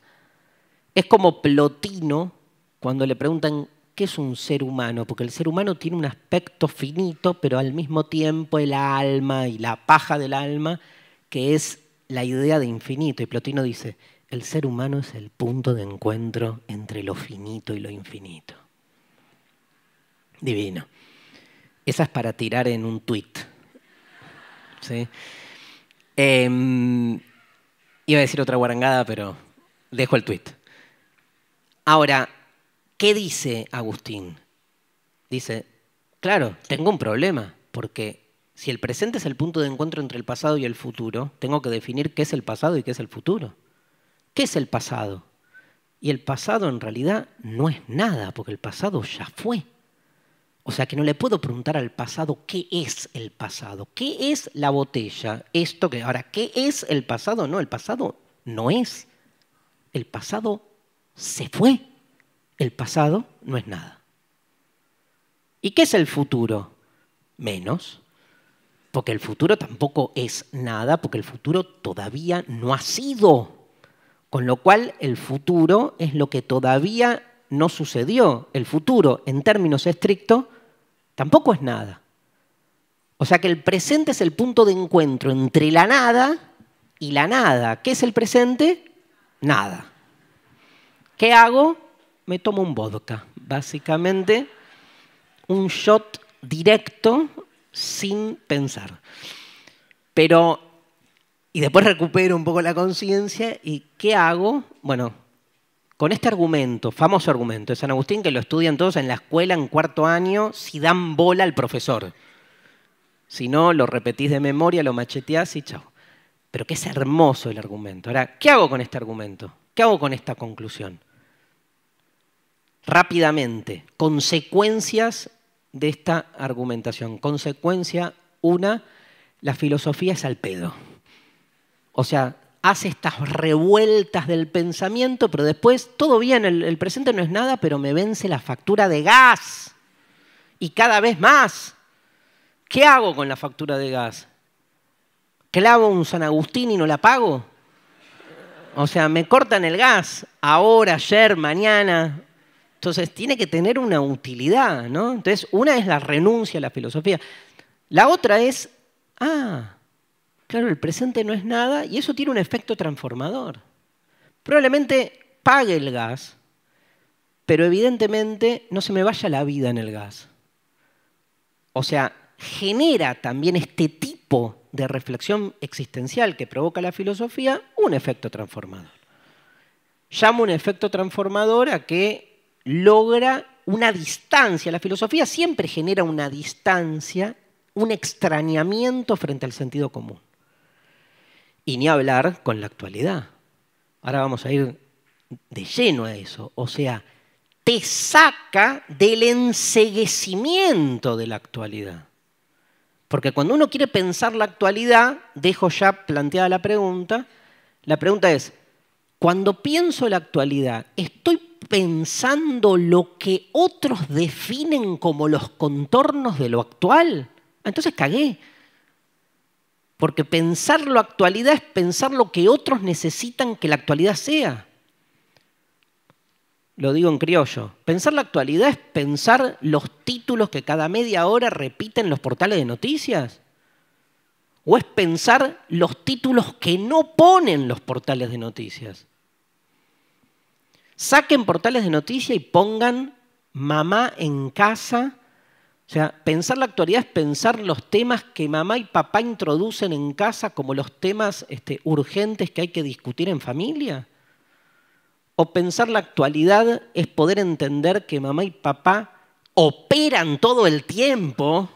Speaker 1: Es como Plotino cuando le preguntan qué es un ser humano, porque el ser humano tiene un aspecto finito, pero al mismo tiempo el alma y la paja del alma, que es la idea de infinito. Y Plotino dice, el ser humano es el punto de encuentro entre lo finito y lo infinito. Divino. Esa es para tirar en un tweet. ¿Sí? Em, iba a decir otra guarangada, pero dejo el tweet. Ahora, ¿qué dice Agustín? Dice, claro, tengo un problema, porque si el presente es el punto de encuentro entre el pasado y el futuro, tengo que definir qué es el pasado y qué es el futuro. ¿Qué es el pasado? Y el pasado en realidad no es nada, porque el pasado ya fue. O sea que no le puedo preguntar al pasado qué es el pasado, qué es la botella, esto que ahora, ¿qué es el pasado? No, el pasado no es. El pasado se fue. El pasado no es nada. ¿Y qué es el futuro? Menos, porque el futuro tampoco es nada, porque el futuro todavía no ha sido. Con lo cual el futuro es lo que todavía no sucedió. El futuro, en términos estrictos, tampoco es nada. O sea que el presente es el punto de encuentro entre la nada y la nada. ¿Qué es el presente? Nada. ¿Qué hago? Me tomo un vodka, básicamente, un shot directo sin pensar. Pero, y después recupero un poco la conciencia y ¿qué hago? Bueno, con este argumento, famoso argumento de San Agustín, que lo estudian todos en la escuela en cuarto año, si dan bola al profesor. Si no, lo repetís de memoria, lo macheteás y chao. Pero qué es hermoso el argumento. Ahora, ¿qué hago con este argumento? ¿Qué hago con esta conclusión? Rápidamente, consecuencias de esta argumentación. Consecuencia una, la filosofía es al pedo. O sea, hace estas revueltas del pensamiento, pero después, todo bien, el, presente no es nada, pero me vence la factura de gas. Y cada vez más. ¿Qué hago con la factura de gas? ¿Clavo un San Agustín y no la pago? O sea, me cortan el gas ahora, ayer, mañana. Entonces, tiene que tener una utilidad, ¿no? Entonces, una es la renuncia a la filosofía. La otra es, ah, Claro, el presente no es nada y eso tiene un efecto transformador. Probablemente pague el gas, pero evidentemente no se me vaya la vida en el gas. O sea, genera también este tipo de reflexión existencial que provoca la filosofía un efecto transformador. Llamo un efecto transformador a que logra una distancia. La filosofía siempre genera una distancia, un extrañamiento frente al sentido común. Y ni hablar con la actualidad. Ahora vamos a ir de lleno a eso. O sea, te saca del enseguecimiento de la actualidad. Porque cuando uno quiere pensar la actualidad, dejo ya planteada la pregunta, la pregunta es, cuando pienso la actualidad, ¿estoy pensando lo que otros definen como los contornos de lo actual? Entonces cagué. Porque pensar la actualidad es pensar lo que otros necesitan que la actualidad sea. Lo digo en criollo. Pensar la actualidad es pensar los títulos que cada media hora repiten los portales de noticias. O es pensar los títulos que no ponen los portales de noticias. Saquen portales de noticias y pongan mamá en casa o sea, pensar la actualidad es pensar los temas que mamá y papá introducen en casa como los temas este, urgentes que hay que discutir en familia. O pensar la actualidad es poder entender que mamá y papá operan todo el tiempo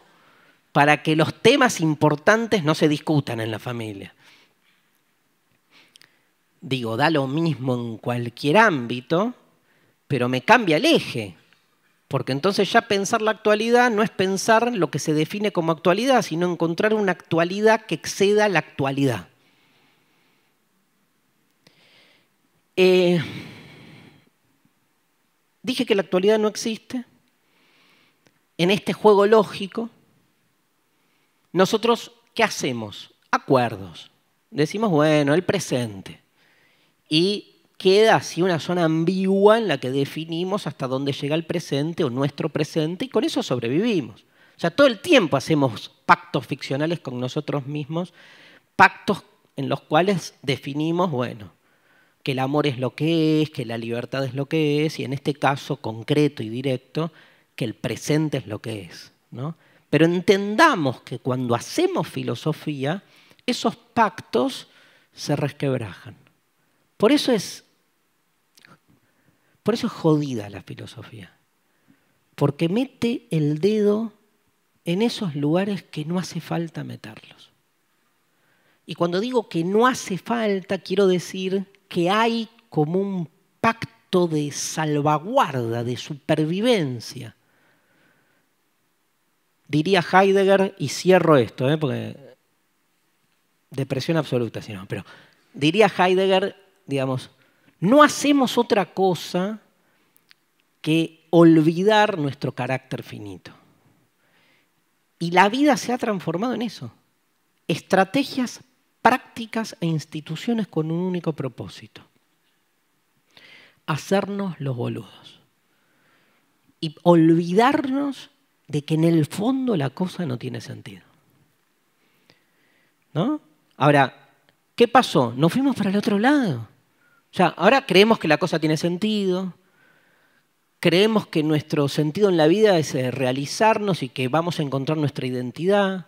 Speaker 1: para que los temas importantes no se discutan en la familia. Digo, da lo mismo en cualquier ámbito, pero me cambia el eje. Porque entonces ya pensar la actualidad no es pensar lo que se define como actualidad, sino encontrar una actualidad que exceda la actualidad. Eh, dije que la actualidad no existe. En este juego lógico, nosotros, ¿qué hacemos? Acuerdos. Decimos, bueno, el presente. Y queda así una zona ambigua en la que definimos hasta dónde llega el presente o nuestro presente y con eso sobrevivimos. O sea, todo el tiempo hacemos pactos ficcionales con nosotros mismos, pactos en los cuales definimos, bueno, que el amor es lo que es, que la libertad es lo que es, y en este caso concreto y directo, que el presente es lo que es. ¿no? Pero entendamos que cuando hacemos filosofía, esos pactos se resquebrajan. Por eso es por eso es jodida la filosofía. Porque mete el dedo en esos lugares que no hace falta meterlos. Y cuando digo que no hace falta, quiero decir que hay como un pacto de salvaguarda, de supervivencia. Diría Heidegger, y cierro esto, ¿eh? porque depresión absoluta, si no, pero diría Heidegger, digamos, no hacemos otra cosa que olvidar nuestro carácter finito. Y la vida se ha transformado en eso. Estrategias, prácticas e instituciones con un único propósito. Hacernos los boludos. Y olvidarnos de que en el fondo la cosa no tiene sentido. ¿No? Ahora, ¿qué pasó? Nos fuimos para el otro lado. O sea, ahora creemos que la cosa tiene sentido, creemos que nuestro sentido en la vida es eh, realizarnos y que vamos a encontrar nuestra identidad,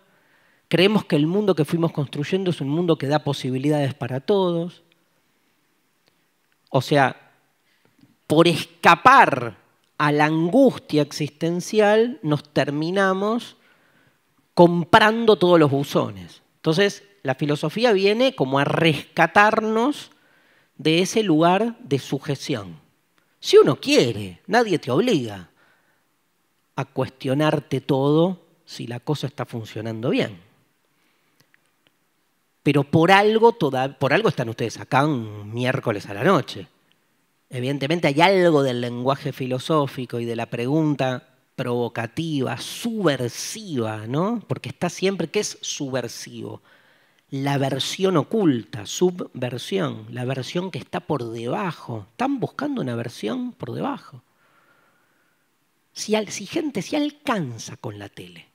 Speaker 1: creemos que el mundo que fuimos construyendo es un mundo que da posibilidades para todos. O sea, por escapar a la angustia existencial nos terminamos comprando todos los buzones. Entonces, la filosofía viene como a rescatarnos de ese lugar de sujeción. Si uno quiere, nadie te obliga a cuestionarte todo si la cosa está funcionando bien. Pero por algo, están ustedes acá un miércoles a la noche. Evidentemente hay algo del lenguaje filosófico y de la pregunta provocativa, subversiva, ¿no? Porque está siempre, ¿qué es subversivo? la versión oculta, subversión, la versión que está por debajo. Están buscando una versión por debajo. Si, si gente se alcanza con la tele,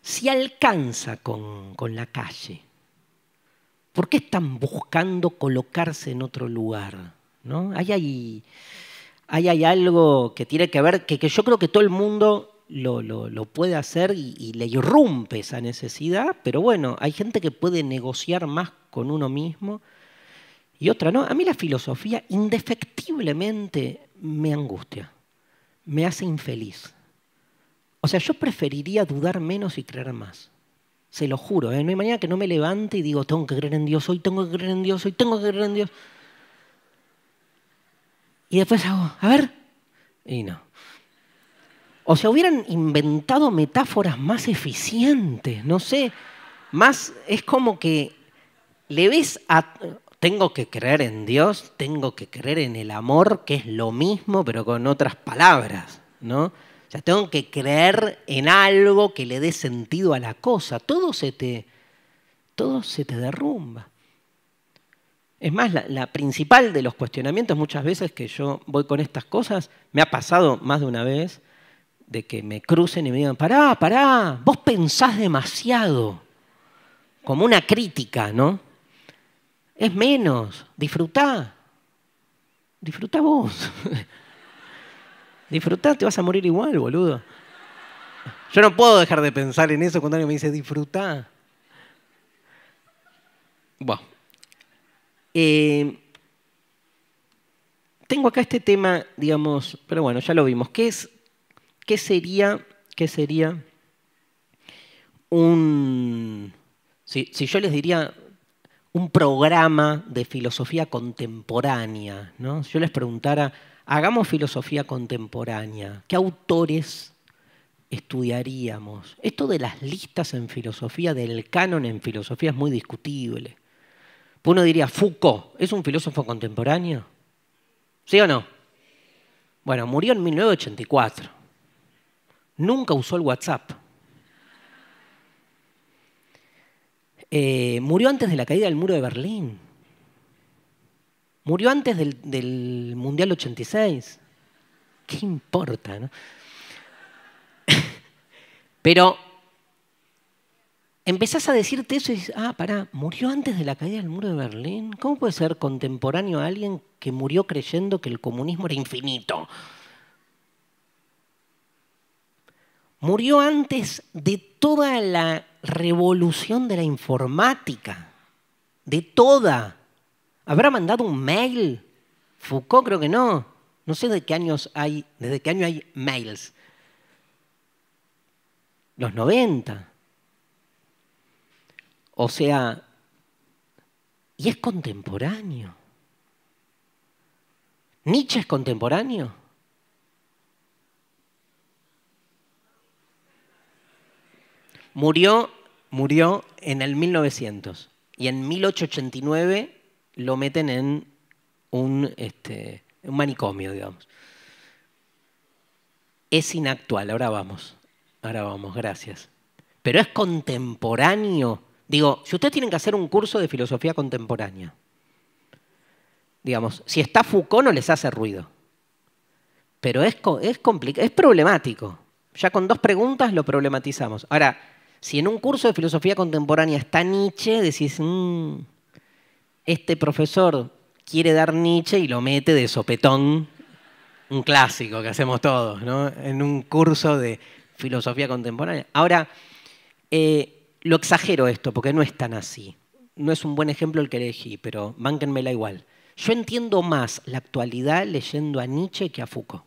Speaker 1: si alcanza con, con la calle, ¿por qué están buscando colocarse en otro lugar? ¿No? Ahí hay, hay algo que tiene que ver, que yo creo que todo el mundo lo, puede hacer y, le irrumpe esa necesidad, pero bueno, hay gente que puede negociar más con uno mismo y otra no. A mí la filosofía indefectiblemente me angustia, me hace infeliz. O sea, yo preferiría dudar menos y creer más. Se lo juro, ¿eh? no hay manera que no me levante y digo, tengo que creer en Dios hoy, tengo que creer en Dios hoy, tengo que creer en Dios. Y después hago, a ver, y no. O sea, hubieran inventado metáforas más eficientes, no sé, más es como que le ves a... Tengo que creer en Dios, tengo que creer en el amor, que es lo mismo, pero con otras palabras, ¿no? O sea, tengo que creer en algo que le dé sentido a la cosa. Todo se te, todo se te derrumba. Es más, la, principal de los cuestionamientos muchas veces que yo voy con estas cosas, me ha pasado más de una vez, de que me crucen y me digan, pará, pará, vos pensás demasiado, como una crítica, ¿no? Es menos, disfrutá, disfrutá vos. (laughs) disfrutá, te vas a morir igual, boludo. Yo no puedo dejar de pensar en eso cuando alguien me dice, disfrutá. Bueno. Eh, tengo acá este tema, digamos, pero bueno, ya lo vimos, que es ¿Qué sería, sería un... Si, yo les diría un programa de filosofía contemporánea, si yo les preguntara, hagamos filosofía contemporánea, ¿qué autores estudiaríamos? Esto de las listas en filosofía, del canon en filosofía, es muy discutible. Uno diría, Foucault, ¿es un filósofo contemporáneo? ¿Sí o no? Bueno, murió en 1984 nunca usó el WhatsApp. Eh, murió antes de la caída del muro de Berlín. Murió antes del, Mundial 86. ¿Qué importa? No? (laughs) Pero empezás a decirte eso y dices, ah, pará, murió antes de la caída del muro de Berlín. ¿Cómo puede ser contemporáneo a alguien que murió creyendo que el comunismo era infinito? murió antes de toda la revolución de la informática, de toda. ¿Habrá mandado un mail? Foucault creo que no. No sé de qué años hay, desde qué año hay mails. Los 90. O sea, y es contemporáneo. Nietzsche es contemporáneo. Murió, murió en el 1900 y en 1889 lo meten en un, este, un manicomio, digamos. Es inactual, ahora vamos, ahora vamos, gracias. Pero es contemporáneo. Digo, si ustedes tienen que hacer un curso de filosofía contemporánea, digamos, si está Foucault no les hace ruido. Pero es, es, es problemático. Ya con dos preguntas lo problematizamos. Ahora, si en un curso de filosofía contemporánea está Nietzsche, decís, mm, este profesor quiere dar Nietzsche y lo mete de sopetón, un clásico que hacemos todos, ¿no? En un curso de filosofía contemporánea. Ahora, eh, lo exagero esto, porque no es tan así. No es un buen ejemplo el que elegí, pero bánquenmela igual. Yo entiendo más la actualidad leyendo a Nietzsche que a Foucault.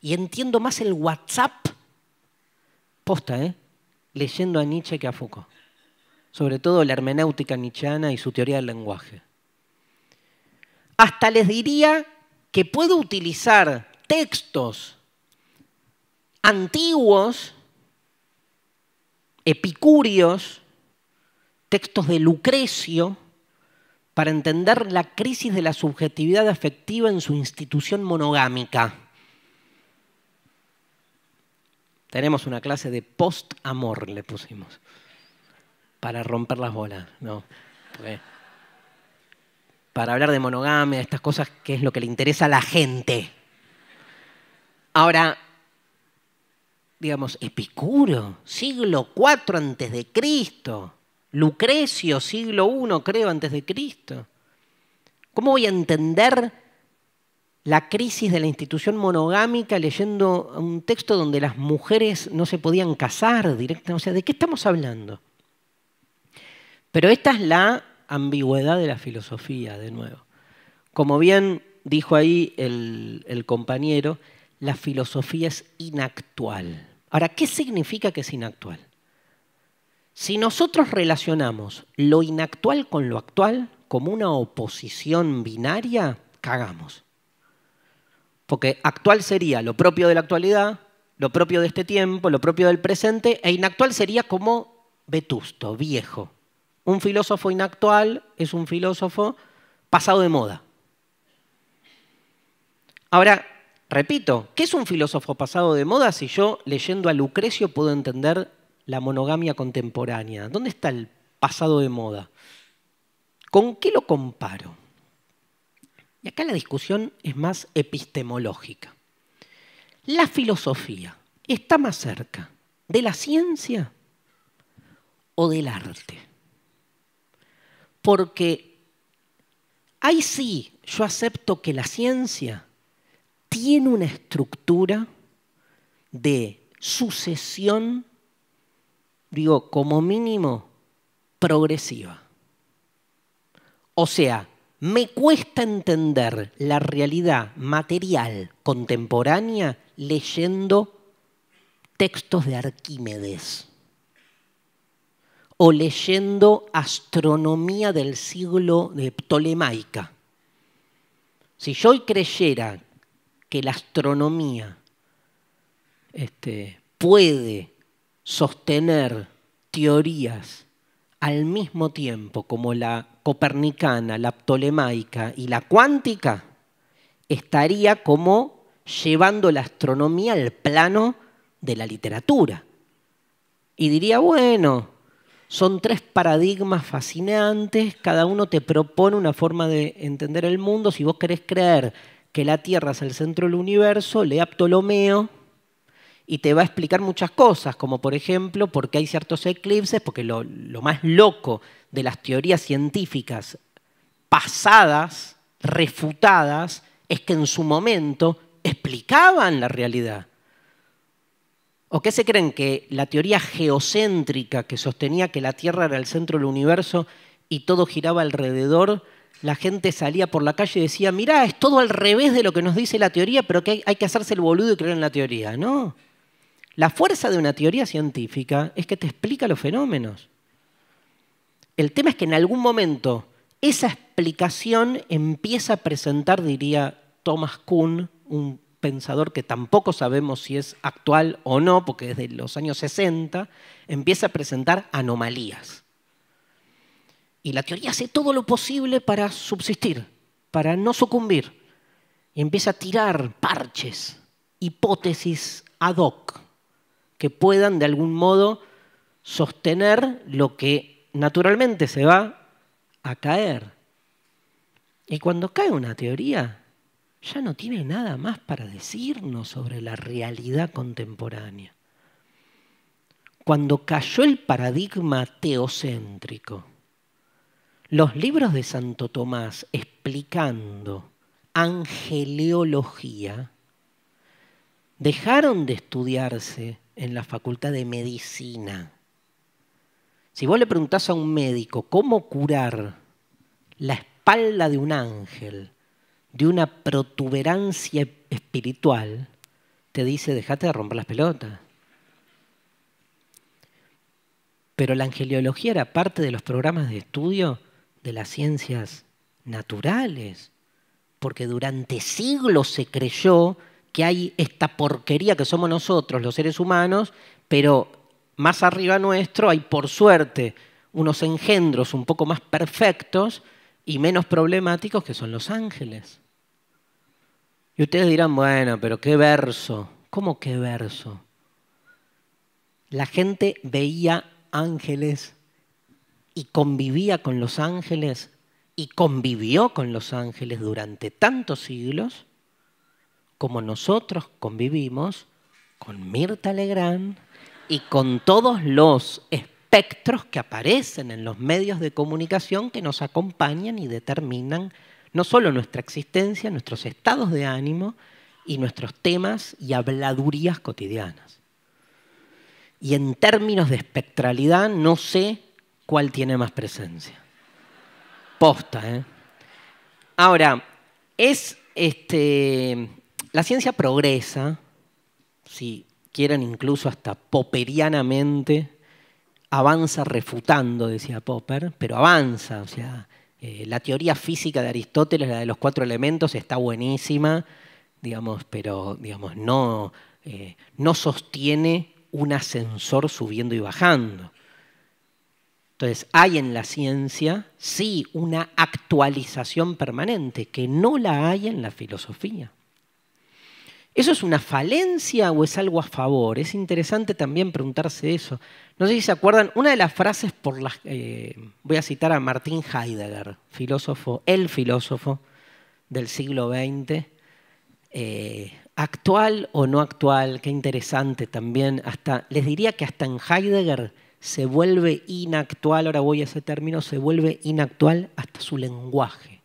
Speaker 1: Y entiendo más el WhatsApp posta, ¿eh? leyendo a Nietzsche que a Foucault, sobre todo la hermenéutica nietzscheana y su teoría del lenguaje. Hasta les diría que puedo utilizar textos antiguos, epicúreos, textos de Lucrecio, para entender la crisis de la subjetividad afectiva en su institución monogámica. Tenemos una clase de post-amor, le pusimos, para romper las bolas, ¿no? para hablar de monogamia, estas cosas que es lo que le interesa a la gente. Ahora, digamos, Epicuro, siglo IV antes de Cristo, Lucrecio, siglo I, creo, antes de Cristo. ¿Cómo voy a entender la crisis de la institución monogámica leyendo un texto donde las mujeres no se podían casar directamente. O sea, ¿de qué estamos hablando? Pero esta es la ambigüedad de la filosofía, de nuevo. Como bien dijo ahí el, el compañero, la filosofía es inactual. Ahora, ¿qué significa que es inactual? Si nosotros relacionamos lo inactual con lo actual como una oposición binaria, cagamos. Porque actual sería lo propio de la actualidad, lo propio de este tiempo, lo propio del presente, e inactual sería como vetusto, viejo. Un filósofo inactual es un filósofo pasado de moda. Ahora, repito, ¿qué es un filósofo pasado de moda si yo leyendo a Lucrecio puedo entender la monogamia contemporánea? ¿Dónde está el pasado de moda? ¿Con qué lo comparo? Y acá la discusión es más epistemológica. ¿La filosofía está más cerca de la ciencia o del arte? Porque ahí sí yo acepto que la ciencia tiene una estructura de sucesión, digo, como mínimo, progresiva. O sea, me cuesta entender la realidad material contemporánea leyendo textos de Arquímedes o leyendo astronomía del siglo de Ptolemaica. Si yo hoy creyera que la astronomía este, puede sostener teorías al mismo tiempo como la copernicana, la ptolemaica y la cuántica, estaría como llevando la astronomía al plano de la literatura. Y diría, bueno, son tres paradigmas fascinantes, cada uno te propone una forma de entender el mundo. Si vos querés creer que la Tierra es el centro del universo, lea Ptolomeo, y te va a explicar muchas cosas, como por ejemplo por qué hay ciertos eclipses, porque lo, más loco de las teorías científicas pasadas, refutadas, es que en su momento explicaban la realidad. ¿O qué se creen? Que la teoría geocéntrica que sostenía que la Tierra era el centro del universo y todo giraba alrededor, la gente salía por la calle y decía, mirá, es todo al revés de lo que nos dice la teoría, pero hay, hay que hacerse el boludo y creer en la teoría. No, la fuerza de una teoría científica es que te explica los fenómenos. El tema es que en algún momento esa explicación empieza a presentar, diría Thomas Kuhn, un pensador que tampoco sabemos si es actual o no, porque desde los años 60, empieza a presentar anomalías. Y la teoría hace todo lo posible para subsistir, para no sucumbir. Y empieza a tirar parches, hipótesis ad hoc que puedan de algún modo sostener lo que naturalmente se va a caer. Y cuando cae una teoría, ya no tiene nada más para decirnos sobre la realidad contemporánea. Cuando cayó el paradigma teocéntrico, los libros de Santo Tomás explicando angeleología dejaron de estudiarse en la facultad de medicina. Si vos le preguntás a un médico cómo curar la espalda de un ángel, de una protuberancia espiritual, te dice, dejate de romper las pelotas. Pero la angeliología era parte de los programas de estudio de las ciencias naturales, porque durante siglos se creyó que hay esta porquería que somos nosotros, los seres humanos, pero más arriba nuestro hay, por suerte, unos engendros un poco más perfectos y menos problemáticos que son los ángeles. Y ustedes dirán, bueno, pero qué verso, ¿cómo qué verso? La gente veía ángeles y convivía con los ángeles y convivió con los ángeles durante tantos siglos como nosotros convivimos con Mirta Legrand y con todos los espectros que aparecen en los medios de comunicación que nos acompañan y determinan no solo nuestra existencia, nuestros estados de ánimo y nuestros temas y habladurías cotidianas. Y en términos de espectralidad no sé cuál tiene más presencia. Posta, ¿eh? Ahora, es este, la ciencia progresa, si quieren incluso hasta popperianamente, avanza refutando, decía Popper, pero avanza, o sea, eh, la teoría física de Aristóteles, la de los cuatro elementos, está buenísima, pero digamos, no, eh, no sostiene un ascensor subiendo y bajando. Entonces, hay en la ciencia, sí, una actualización permanente, que no la hay en la filosofía. ¿Eso es una falencia o es algo a favor? Es interesante también preguntarse eso. No sé si se acuerdan, una de las frases por las que eh, voy a citar a Martin Heidegger, filósofo, el filósofo del siglo XX, eh, actual o no actual, qué interesante también. Hasta, les diría que hasta en Heidegger se vuelve inactual, ahora voy a ese término, se vuelve inactual hasta su lenguaje.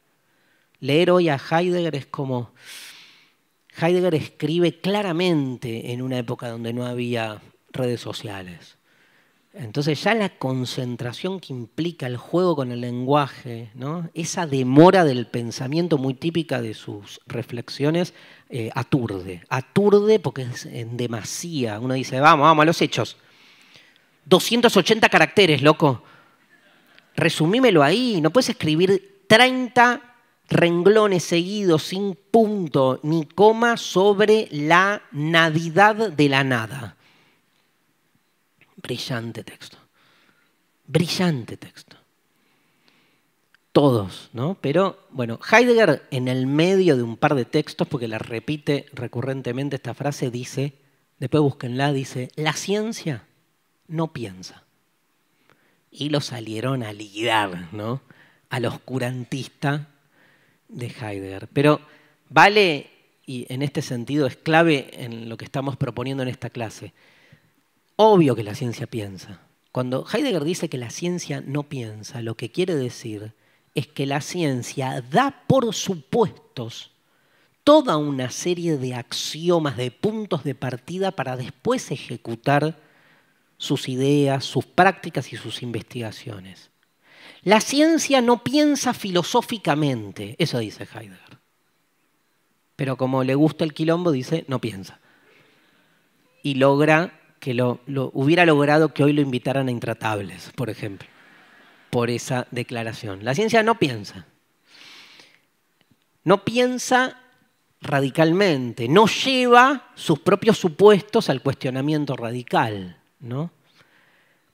Speaker 1: Leer hoy a Heidegger es como Heidegger escribe claramente en una época donde no había redes sociales. Entonces ya la concentración que implica el juego con el lenguaje, ¿no? esa demora del pensamiento muy típica de sus reflexiones, eh, aturde. Aturde porque es en demasía. Uno dice, vamos, vamos a los hechos. 280 caracteres, loco. Resumímelo ahí. No puedes escribir 30 renglones seguidos, sin punto ni coma, sobre la nadidad de la nada. Brillante texto. Brillante texto. Todos, ¿no? Pero bueno, Heidegger en el medio de un par de textos, porque la repite recurrentemente esta frase, dice, después búsquenla, dice, la ciencia no piensa. Y lo salieron a liquidar, ¿no? Al oscurantista de Heidegger. Pero vale, y en este sentido es clave en lo que estamos proponiendo en esta clase, obvio que la ciencia piensa. Cuando Heidegger dice que la ciencia no piensa, lo que quiere decir es que la ciencia da por supuestos toda una serie de axiomas, de puntos de partida para después ejecutar sus ideas, sus prácticas y sus investigaciones. La ciencia no piensa filosóficamente, eso dice Heidegger. Pero como le gusta el quilombo, dice, no piensa. Y logra que lo, hubiera logrado que hoy lo invitaran a Intratables, por ejemplo, por esa declaración. La ciencia no piensa. No piensa radicalmente, no lleva sus propios supuestos al cuestionamiento radical, ¿no?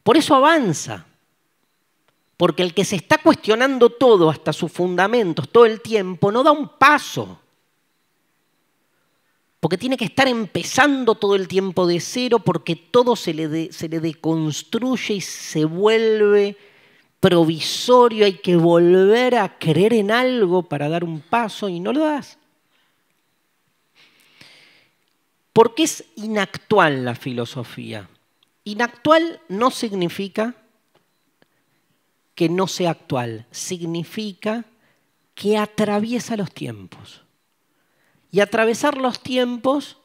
Speaker 1: Por eso avanza, porque el que se está cuestionando todo hasta sus fundamentos todo el tiempo no da un paso. Porque tiene que estar empezando todo el tiempo de cero porque todo se le, se le deconstruye y se vuelve provisorio. Hay que volver a creer en algo para dar un paso y no lo das. Porque es inactual la filosofía. Inactual no significa que no sea actual, significa que atraviesa los tiempos. Y atravesar los tiempos,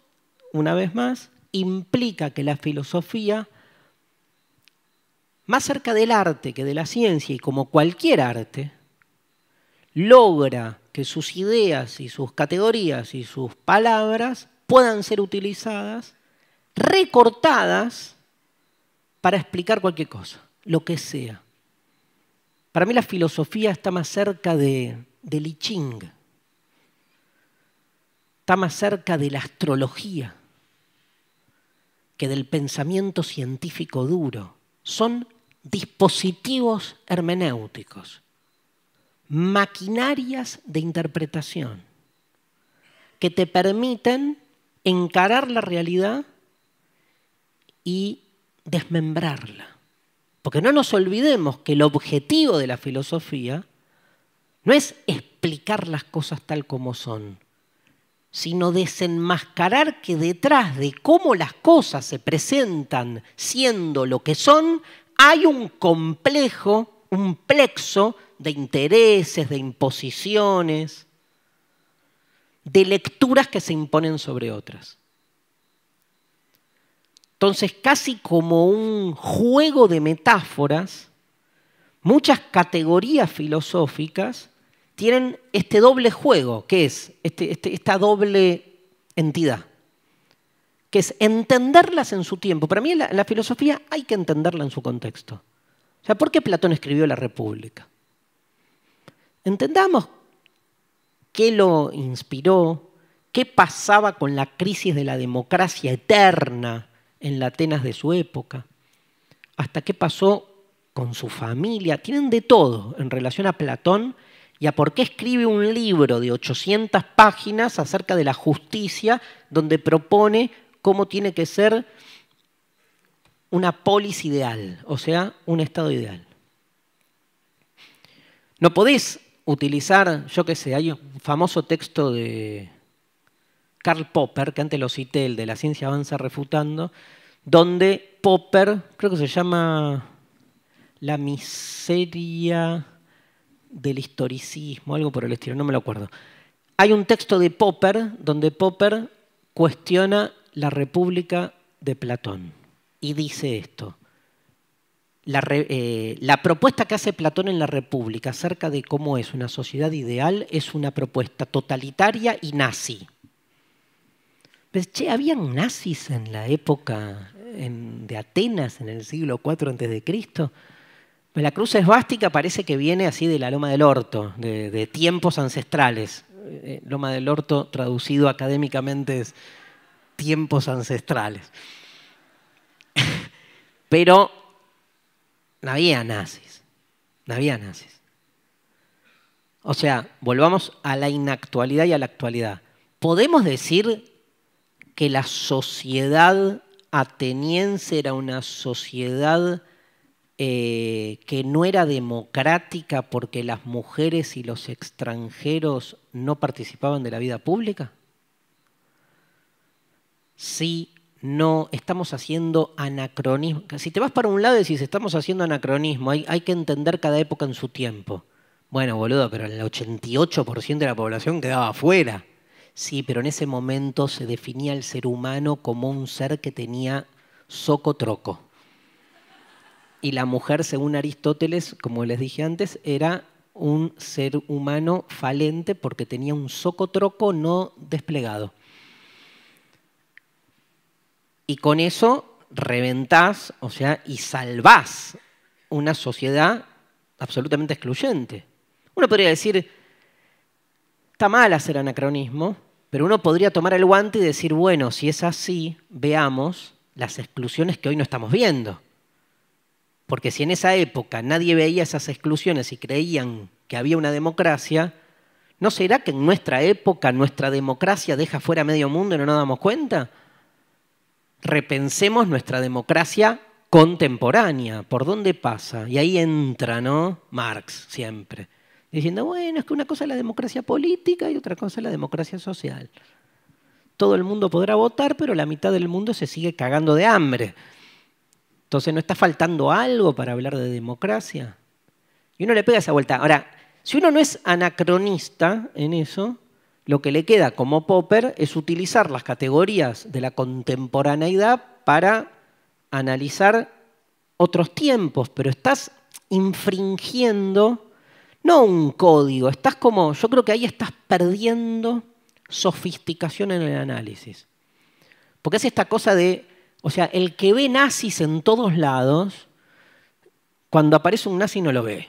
Speaker 1: una vez más, implica que la filosofía, más cerca del arte que de la ciencia, y como cualquier arte, logra que sus ideas y sus categorías y sus palabras puedan ser utilizadas, recortadas, para explicar cualquier cosa, lo que sea. Para mí la filosofía está más cerca de, del I está más cerca de la astrología que del pensamiento científico duro. Son dispositivos hermenéuticos, maquinarias de interpretación que te permiten encarar la realidad y desmembrarla. Porque no nos olvidemos que el objetivo de la filosofía no es explicar las cosas tal como son, sino desenmascarar que detrás de cómo las cosas se presentan siendo lo que son, hay un complejo, un plexo de intereses, de imposiciones, de lecturas que se imponen sobre otras. Entonces, casi como un juego de metáforas, muchas categorías filosóficas tienen este doble juego, que es este, este, esta doble entidad, que es entenderlas en su tiempo. Para mí la, la, filosofía hay que entenderla en su contexto. O sea, ¿por qué Platón escribió La República? Entendamos qué lo inspiró, qué pasaba con la crisis de la democracia eterna en la Atenas de su época, hasta qué pasó con su familia, tienen de todo en relación a Platón y a por qué escribe un libro de 800 páginas acerca de la justicia, donde propone cómo tiene que ser una polis ideal, o sea, un estado ideal. No podéis utilizar, yo qué sé, hay un famoso texto de Karl Popper, que antes lo cité, el de La ciencia avanza refutando, donde Popper, creo que se llama La miseria del historicismo, algo por el estilo, no me lo acuerdo. Hay un texto de Popper donde Popper cuestiona la República de Platón y dice esto. La, eh, la, propuesta que hace Platón en la República acerca de cómo es una sociedad ideal es una propuesta totalitaria y nazi. Pues, habían nazis en la época de Atenas, en el siglo IV a.C. Cristo? Pues, la cruz esvástica parece que viene así de la Loma del Orto, de, tiempos ancestrales. Eh, eh, Loma del Orto traducido académicamente es tiempos ancestrales. (laughs) Pero no había nazis, no había nazis. O sea, volvamos a la inactualidad y a la actualidad. ¿Podemos decir que la sociedad ateniense era una sociedad eh, que no era democrática porque las mujeres y los extranjeros no participaban de la vida pública? Sí, no, estamos haciendo anacronismo. Si te vas para un lado y decís, estamos haciendo anacronismo, hay, hay que entender cada época en su tiempo. Bueno, boludo, pero el 88% de la población quedaba afuera. Sí, pero en ese momento se definía el ser humano como un ser que tenía soco-troco. Y la mujer, según Aristóteles, como les dije antes, era un ser humano falente porque tenía un soco-troco no desplegado. Y con eso reventás, o sea, y salvás una sociedad absolutamente excluyente. Uno podría decir, está mal hacer anacronismo, pero uno podría tomar el guante y decir, bueno, si es así, veamos las exclusiones que hoy no estamos viendo. Porque si en esa época nadie veía esas exclusiones y creían que había una democracia, ¿no será que en nuestra época nuestra democracia deja fuera medio mundo y no nos damos cuenta? Repensemos nuestra democracia contemporánea, por dónde pasa. Y ahí entra, ¿no? Marx siempre diciendo, bueno, es que una cosa es la democracia política y otra cosa es la democracia social. Todo el mundo podrá votar, pero la mitad del mundo se sigue cagando de hambre. Entonces, ¿no está faltando algo para hablar de democracia? Y uno le pega esa vuelta. Ahora, si uno no es anacronista en eso, lo que le queda como Popper es utilizar las categorías de la contemporaneidad para analizar otros tiempos, pero estás infringiendo no un código. Estás como, yo creo que ahí estás perdiendo sofisticación en el análisis. Porque es esta cosa de, o sea, el que ve nazis en todos lados, cuando aparece un nazi no lo ve.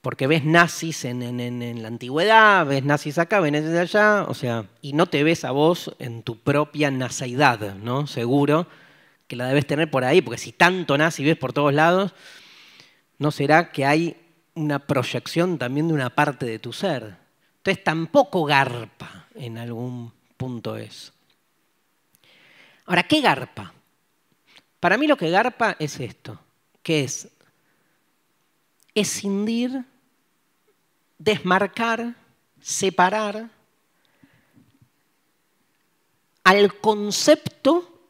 Speaker 1: Porque ves nazis en, en la antigüedad, ves nazis acá, ves nazis allá, o sea, y no te ves a vos en tu propia nazaidad, ¿no? Seguro que la debes tener por ahí, porque si tanto nazi ves por todos lados, ¿No será que hay una proyección también de una parte de tu ser? Entonces tampoco garpa en algún punto eso. Ahora, ¿qué garpa? Para mí lo que garpa es esto, que es escindir, desmarcar, separar al concepto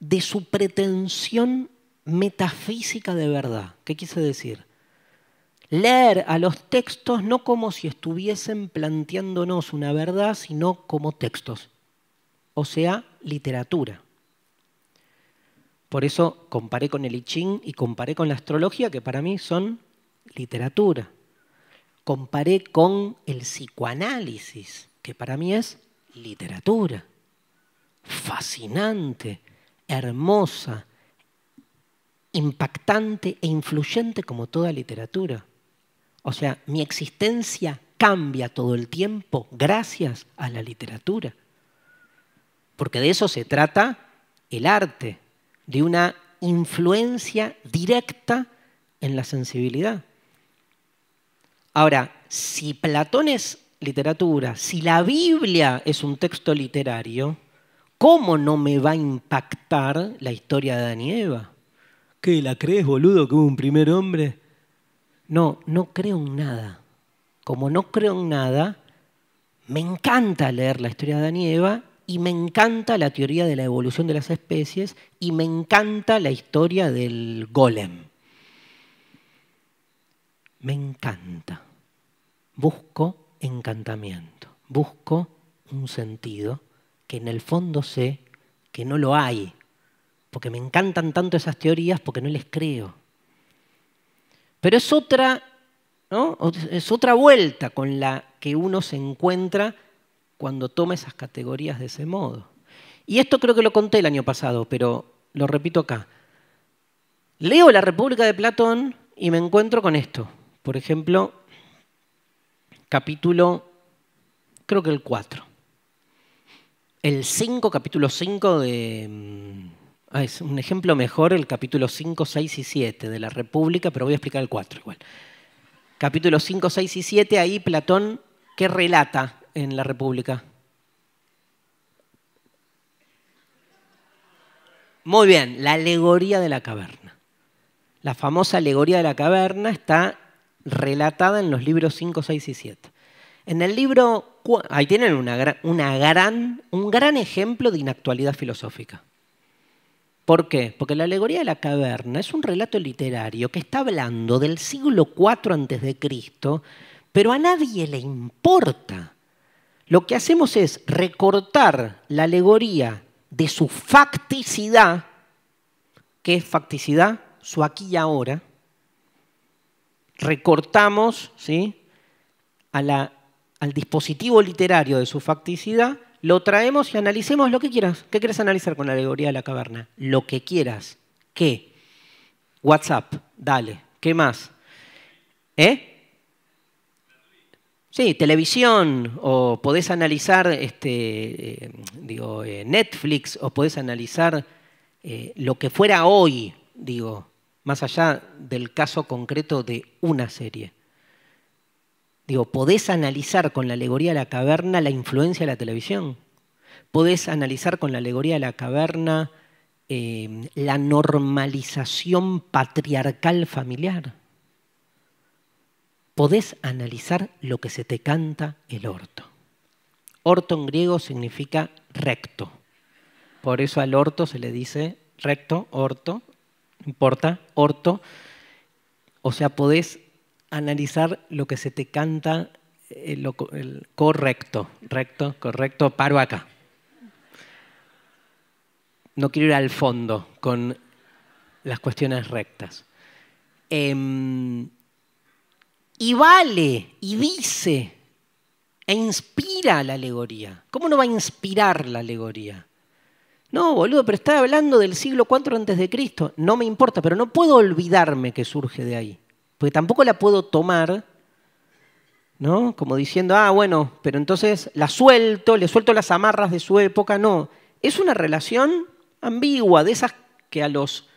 Speaker 1: de su pretensión metafísica de verdad. ¿Qué quise decir? Leer a los textos no como si estuviesen planteándonos una verdad, sino como textos, o sea, literatura. Por eso comparé con el I Ching y comparé con la astrología, que para mí son literatura. Comparé con el psicoanálisis, que para mí es literatura. Fascinante, hermosa, impactante e influyente como toda literatura. O sea, mi existencia cambia todo el tiempo gracias a la literatura. Porque de eso se trata el arte, de una influencia directa en la sensibilidad. Ahora, si Platón es literatura, si la Biblia es un texto literario, ¿cómo no me va a impactar la historia de Adán ¿Qué? ¿La crees, boludo, que hubo un primer hombre? No, no creo en nada. Como no creo en nada, me encanta leer la historia de Daniela y me encanta la teoría de la evolución de las especies y me encanta la historia del golem. Me encanta. Busco encantamiento, busco un sentido que en el fondo sé que no lo hay, porque me encantan tanto esas teorías, porque no les creo. Pero es otra, es otra vuelta con la que uno se encuentra cuando toma esas categorías de ese modo. Y esto creo que lo conté el año pasado, pero lo repito acá. Leo la República de Platón y me encuentro con esto. Por ejemplo, capítulo, creo que el 4. El 5, capítulo 5 de mm, Ah, es un ejemplo mejor el capítulo 5, 6 y 7 de la República, pero voy a explicar el 4 igual. Capítulo 5, 6 y 7, ahí Platón, ¿qué relata en la República? Muy bien, la alegoría de la caverna. La famosa alegoría de la caverna está relatada en los libros 5, 6 y 7. En el libro, ahí tienen un gran ejemplo de inactualidad filosófica. ¿Por qué? Porque la alegoría de la caverna es un relato literario que está hablando del siglo IV antes de Cristo, pero a nadie le importa. Lo que hacemos es recortar la alegoría de su facticidad, que es facticidad, su aquí y ahora. Recortamos ¿sí? al dispositivo literario de su facticidad lo traemos y analicemos lo que quieras. ¿Qué quieres analizar con la alegoría de la caverna? Lo que quieras. ¿Qué? WhatsApp, dale. ¿Qué más? ¿Eh? Sí, televisión, o podés analizar este, eh, digo, eh, Netflix, o podés analizar eh, lo que fuera hoy, digo, más allá del caso concreto de una serie. Digo, podés analizar con la alegoría de la caverna la influencia de la televisión. Podés analizar con la alegoría de la caverna eh, la normalización patriarcal familiar. Podés analizar lo que se te canta el orto. Orto en griego significa recto. Por eso al orto se le dice recto, orto, importa, orto. O sea, podés analizar lo que se te canta, eh, el, correcto, recto, correcto, paro acá. No quiero ir al fondo con las cuestiones rectas. Em, y vale, y dice, e inspira la alegoría. ¿Cómo no va a inspirar la alegoría? No, boludo, pero está hablando del siglo IV antes de Cristo. No me importa, pero no puedo olvidarme que surge de ahí. Porque tampoco la puedo tomar, ¿no? Como diciendo, ah, bueno, pero entonces la suelto, le suelto las amarras de su época. No, es una relación ambigua, de esas que a los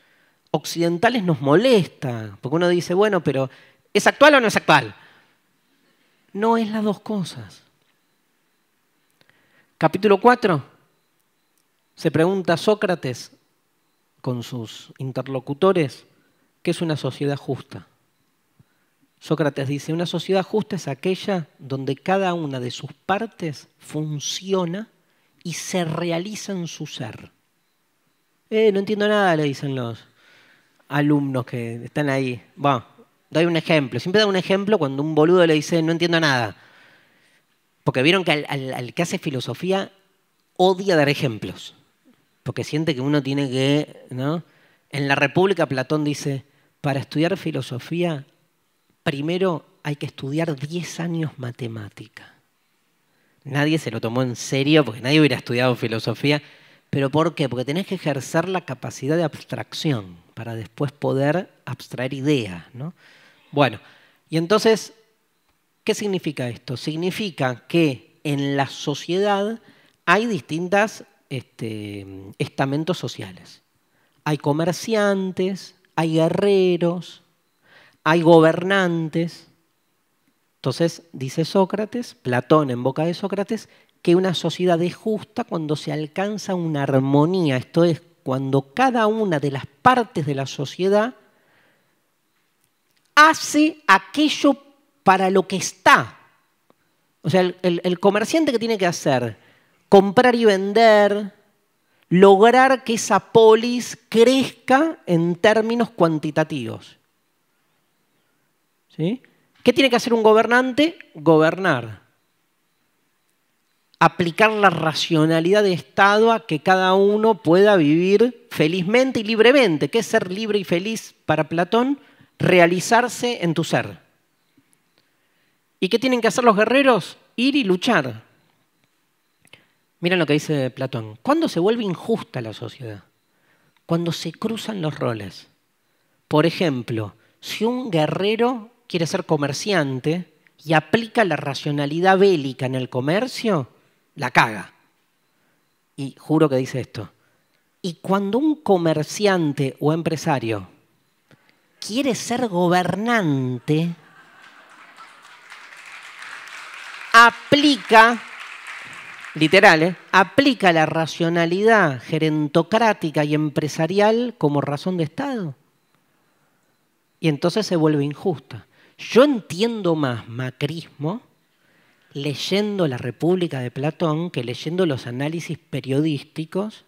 Speaker 1: occidentales nos molesta. Porque uno dice, bueno, pero ¿es actual o no es actual? No es las dos cosas. Capítulo 4. Se pregunta Sócrates con sus interlocutores qué es una sociedad justa. Sócrates dice, una sociedad justa es aquella donde cada una de sus partes funciona y se realiza en su ser. Eh, no entiendo nada, le dicen los alumnos que están ahí. Bueno, doy un ejemplo. Siempre da un ejemplo cuando un boludo le dice, no entiendo nada. Porque vieron que al, que hace filosofía odia dar ejemplos. Porque siente que uno tiene que. ¿no? En la República, Platón dice: para estudiar filosofía primero hay que estudiar 10 años matemática. Nadie se lo tomó en serio porque nadie hubiera estudiado filosofía. ¿Pero por qué? Porque tenés que ejercer la capacidad de abstracción para después poder abstraer ideas. ¿no? Bueno, y entonces, ¿qué significa esto? Significa que en la sociedad hay distintos este, estamentos sociales. Hay comerciantes, hay guerreros, hay gobernantes. Entonces dice Sócrates, Platón en boca de Sócrates, que una sociedad es justa cuando se alcanza una armonía, esto es, cuando cada una de las partes de la sociedad hace aquello para lo que está. O sea, el, comerciante que tiene que hacer, comprar y vender, lograr que esa polis crezca en términos cuantitativos. ¿Qué tiene que hacer un gobernante? Gobernar. Aplicar la racionalidad de Estado a que cada uno pueda vivir felizmente y libremente. ¿Qué es ser libre y feliz para Platón? Realizarse en tu ser. ¿Y qué tienen que hacer los guerreros? Ir y luchar. Miren lo que dice Platón. ¿Cuándo se vuelve injusta la sociedad? Cuando se cruzan los roles. Por ejemplo, si un guerrero quiere ser comerciante y aplica la racionalidad bélica en el comercio, la caga. Y juro que dice esto. Y cuando un comerciante o empresario quiere ser gobernante, aplica, literal, ¿eh? aplica la racionalidad gerentocrática y empresarial como razón de Estado. Y entonces se vuelve injusta. Yo entiendo más macrismo leyendo La República de Platón que leyendo los análisis periodísticos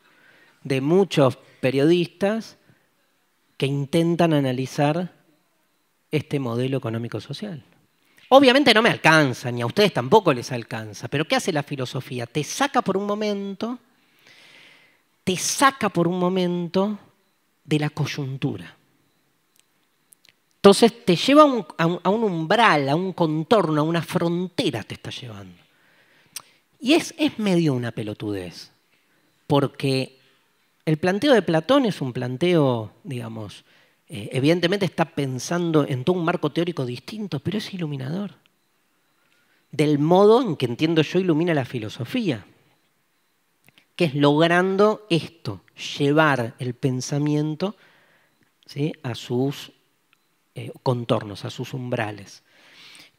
Speaker 1: de muchos periodistas que intentan analizar este modelo económico-social. Obviamente no me alcanza, ni a ustedes tampoco les alcanza, pero ¿qué hace la filosofía? Te saca por un momento, te saca por un momento de la coyuntura. Entonces te lleva a un, umbral, a un contorno, a una frontera te está llevando. Y es, medio una pelotudez, porque el planteo de Platón es un planteo, digamos, eh, evidentemente está pensando en todo un marco teórico distinto, pero es iluminador. Del modo en que entiendo yo ilumina la filosofía, que es logrando esto, llevar el pensamiento ¿sí? a sus eh, contornos, a sus umbrales.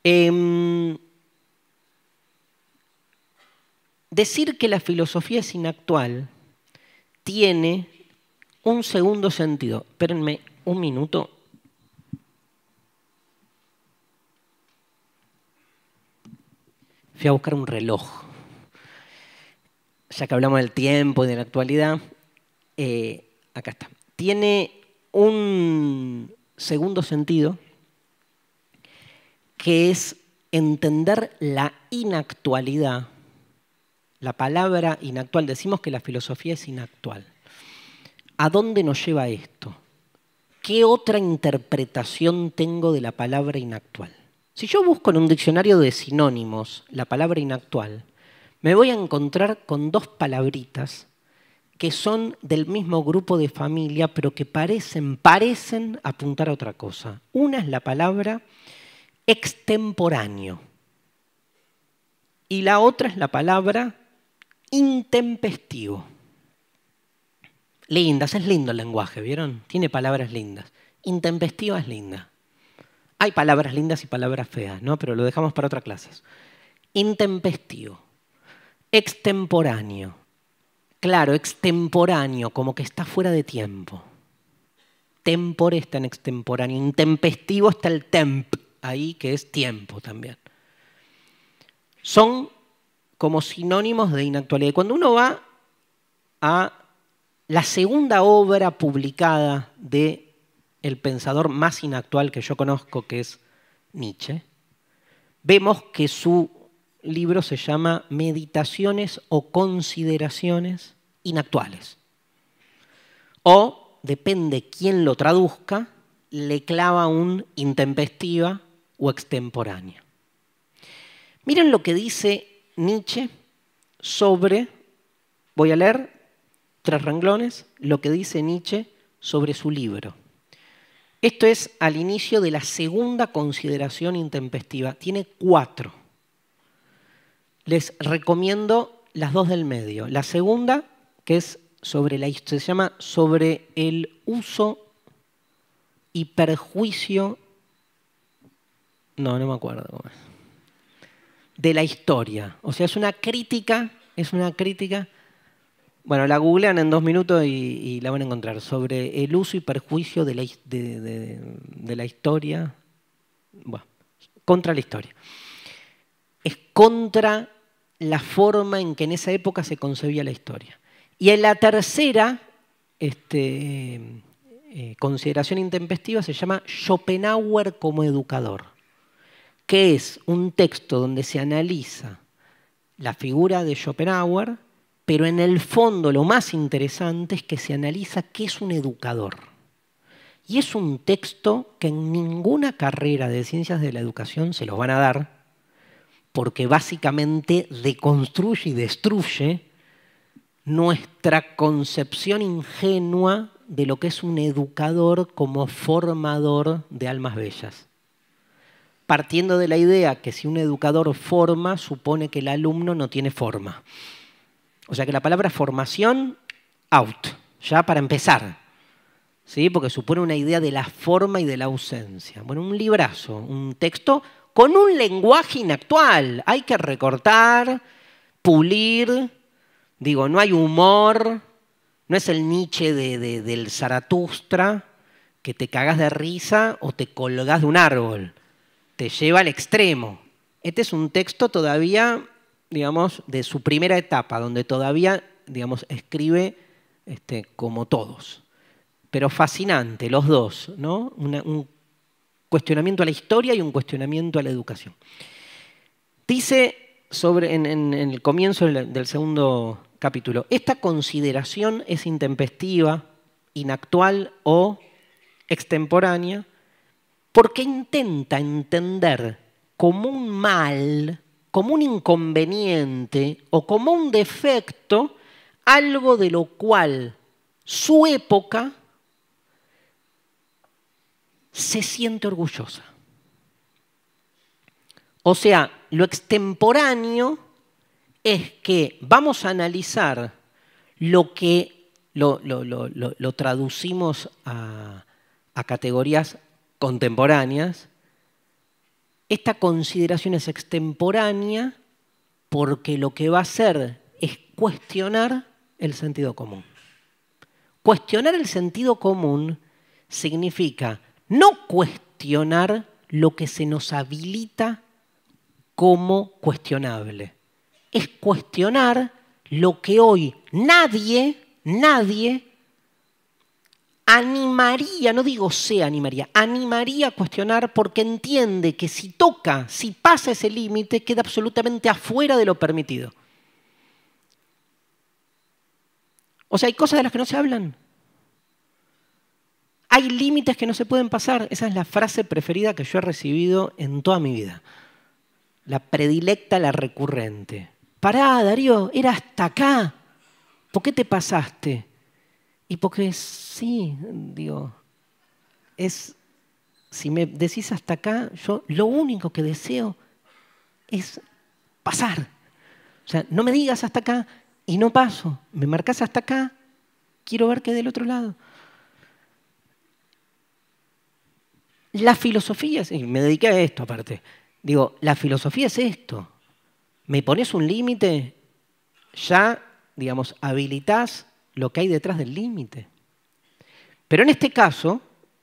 Speaker 1: Em, decir que la filosofía es inactual tiene un segundo sentido. Espérenme un minuto. Fui a buscar un reloj. Ya que hablamos del tiempo y de la actualidad, eh, acá está. Tiene un, segundo sentido, que es entender la inactualidad. La palabra inactual, decimos que la filosofía es inactual. ¿A dónde nos lleva esto? ¿Qué otra interpretación tengo de la palabra inactual? Si yo busco en un diccionario de sinónimos la palabra inactual, me voy a encontrar con dos palabritas que son del mismo grupo de familia, pero que parecen, parecen apuntar a otra cosa. Una es la palabra extemporáneo y la otra es la palabra intempestivo. Lindas, es lindo el lenguaje, ¿vieron? Tiene palabras lindas. Intempestivo es linda. Hay palabras lindas y palabras feas, ¿no? Pero lo dejamos para otra clase. Intempestivo, extemporáneo claro, extemporáneo, como que está fuera de tiempo. Tempore está en extemporáneo, intempestivo está el temp, ahí que es tiempo también. Son como sinónimos de inactualidad. cuando uno va a la segunda obra publicada de el pensador más inactual que yo conozco, que es Nietzsche, vemos que su libro se llama Meditaciones o Consideraciones inactuales. O, depende quién lo traduzca, le clava un intempestiva o extemporánea. Miren lo que dice Nietzsche sobre, voy a leer tres renglones, lo que dice Nietzsche sobre su libro. Esto es al inicio de la segunda consideración intempestiva. Tiene cuatro. Les recomiendo las dos del medio. La segunda que es sobre la, se llama sobre el uso y perjuicio, no, no me acuerdo de la historia. O sea, es una crítica, es una crítica, bueno, la googlean en dos minutos y, la van a encontrar, sobre el uso y perjuicio de la, de la historia, bueno, contra la historia. Es contra la forma en que en esa época se concebía la historia. Y en la tercera este, eh, consideración intempestiva se llama Schopenhauer como educador, que es un texto donde se analiza la figura de Schopenhauer, pero en el fondo lo más interesante es que se analiza qué es un educador. Y es un texto que en ninguna carrera de ciencias de la educación se los van a dar, porque básicamente deconstruye y destruye nuestra concepción ingenua de lo que es un educador como formador de almas bellas. Partiendo de la idea que si un educador forma, supone que el alumno no tiene forma. O sea que la palabra formación, out, ya para empezar. ¿Sí? Porque supone una idea de la forma y de la ausencia. Bueno, un librazo, un texto con un lenguaje inactual. Hay que recortar, pulir, Digo, no hay humor, no es el Nietzsche del Zaratustra, que te cagas de risa o te colgas de un árbol. Te lleva al extremo. Este es un texto todavía, digamos, de su primera etapa, donde todavía, digamos, escribe este, como todos. Pero fascinante, los dos, ¿no? un cuestionamiento a la historia y un cuestionamiento a la educación. Dice sobre, en, el comienzo del segundo capítulo. Esta consideración es intempestiva, inactual o extemporánea, porque intenta entender como un mal, como un inconveniente o como un defecto algo de lo cual su época se siente orgullosa. O sea, lo extemporáneo es que vamos a analizar lo que lo, traducimos a, a categorías contemporáneas. Esta consideración es extemporánea porque lo que va a hacer es cuestionar el sentido común. Cuestionar el sentido común significa no cuestionar lo que se nos habilita como cuestionable es cuestionar lo que hoy nadie, nadie animaría, no digo se animaría, animaría a cuestionar porque entiende que si toca, si pasa ese límite, queda absolutamente afuera de lo permitido. O sea, hay cosas de las que no se hablan. Hay límites que no se pueden pasar. Esa es la frase preferida que yo he recibido en toda mi vida. La predilecta, la recurrente pará, Darío, era hasta acá. ¿Por qué te pasaste? Y porque sí, digo, es, si me decís hasta acá, yo lo único que deseo es pasar. O sea, no me digas hasta acá y no paso. Me marcas hasta acá, quiero ver qué del otro lado. La filosofía, y me dediqué a esto aparte, digo, la filosofía es esto me pones un límite, ya, digamos, habilitas lo que hay detrás del límite. Pero en este caso,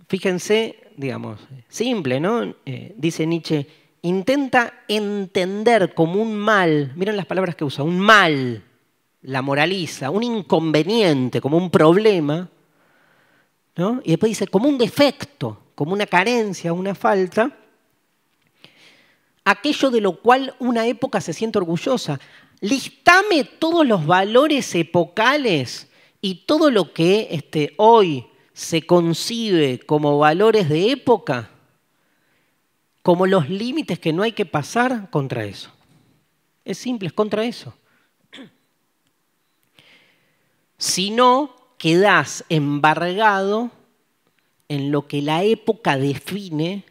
Speaker 1: fíjense, digamos, simple, ¿no? Eh, dice Nietzsche, intenta entender como un mal, miren las palabras que usa, un mal, la moraliza, un inconveniente, como un problema, ¿no? Y después dice, como un defecto, como una carencia, una falta, aquello de lo cual una época se siente orgullosa. Listame todos los valores epocales y todo lo que este, hoy se concibe como valores de época, como los límites que no hay que pasar contra eso. Es simple, es contra eso. Si no, quedás embargado en lo que la época define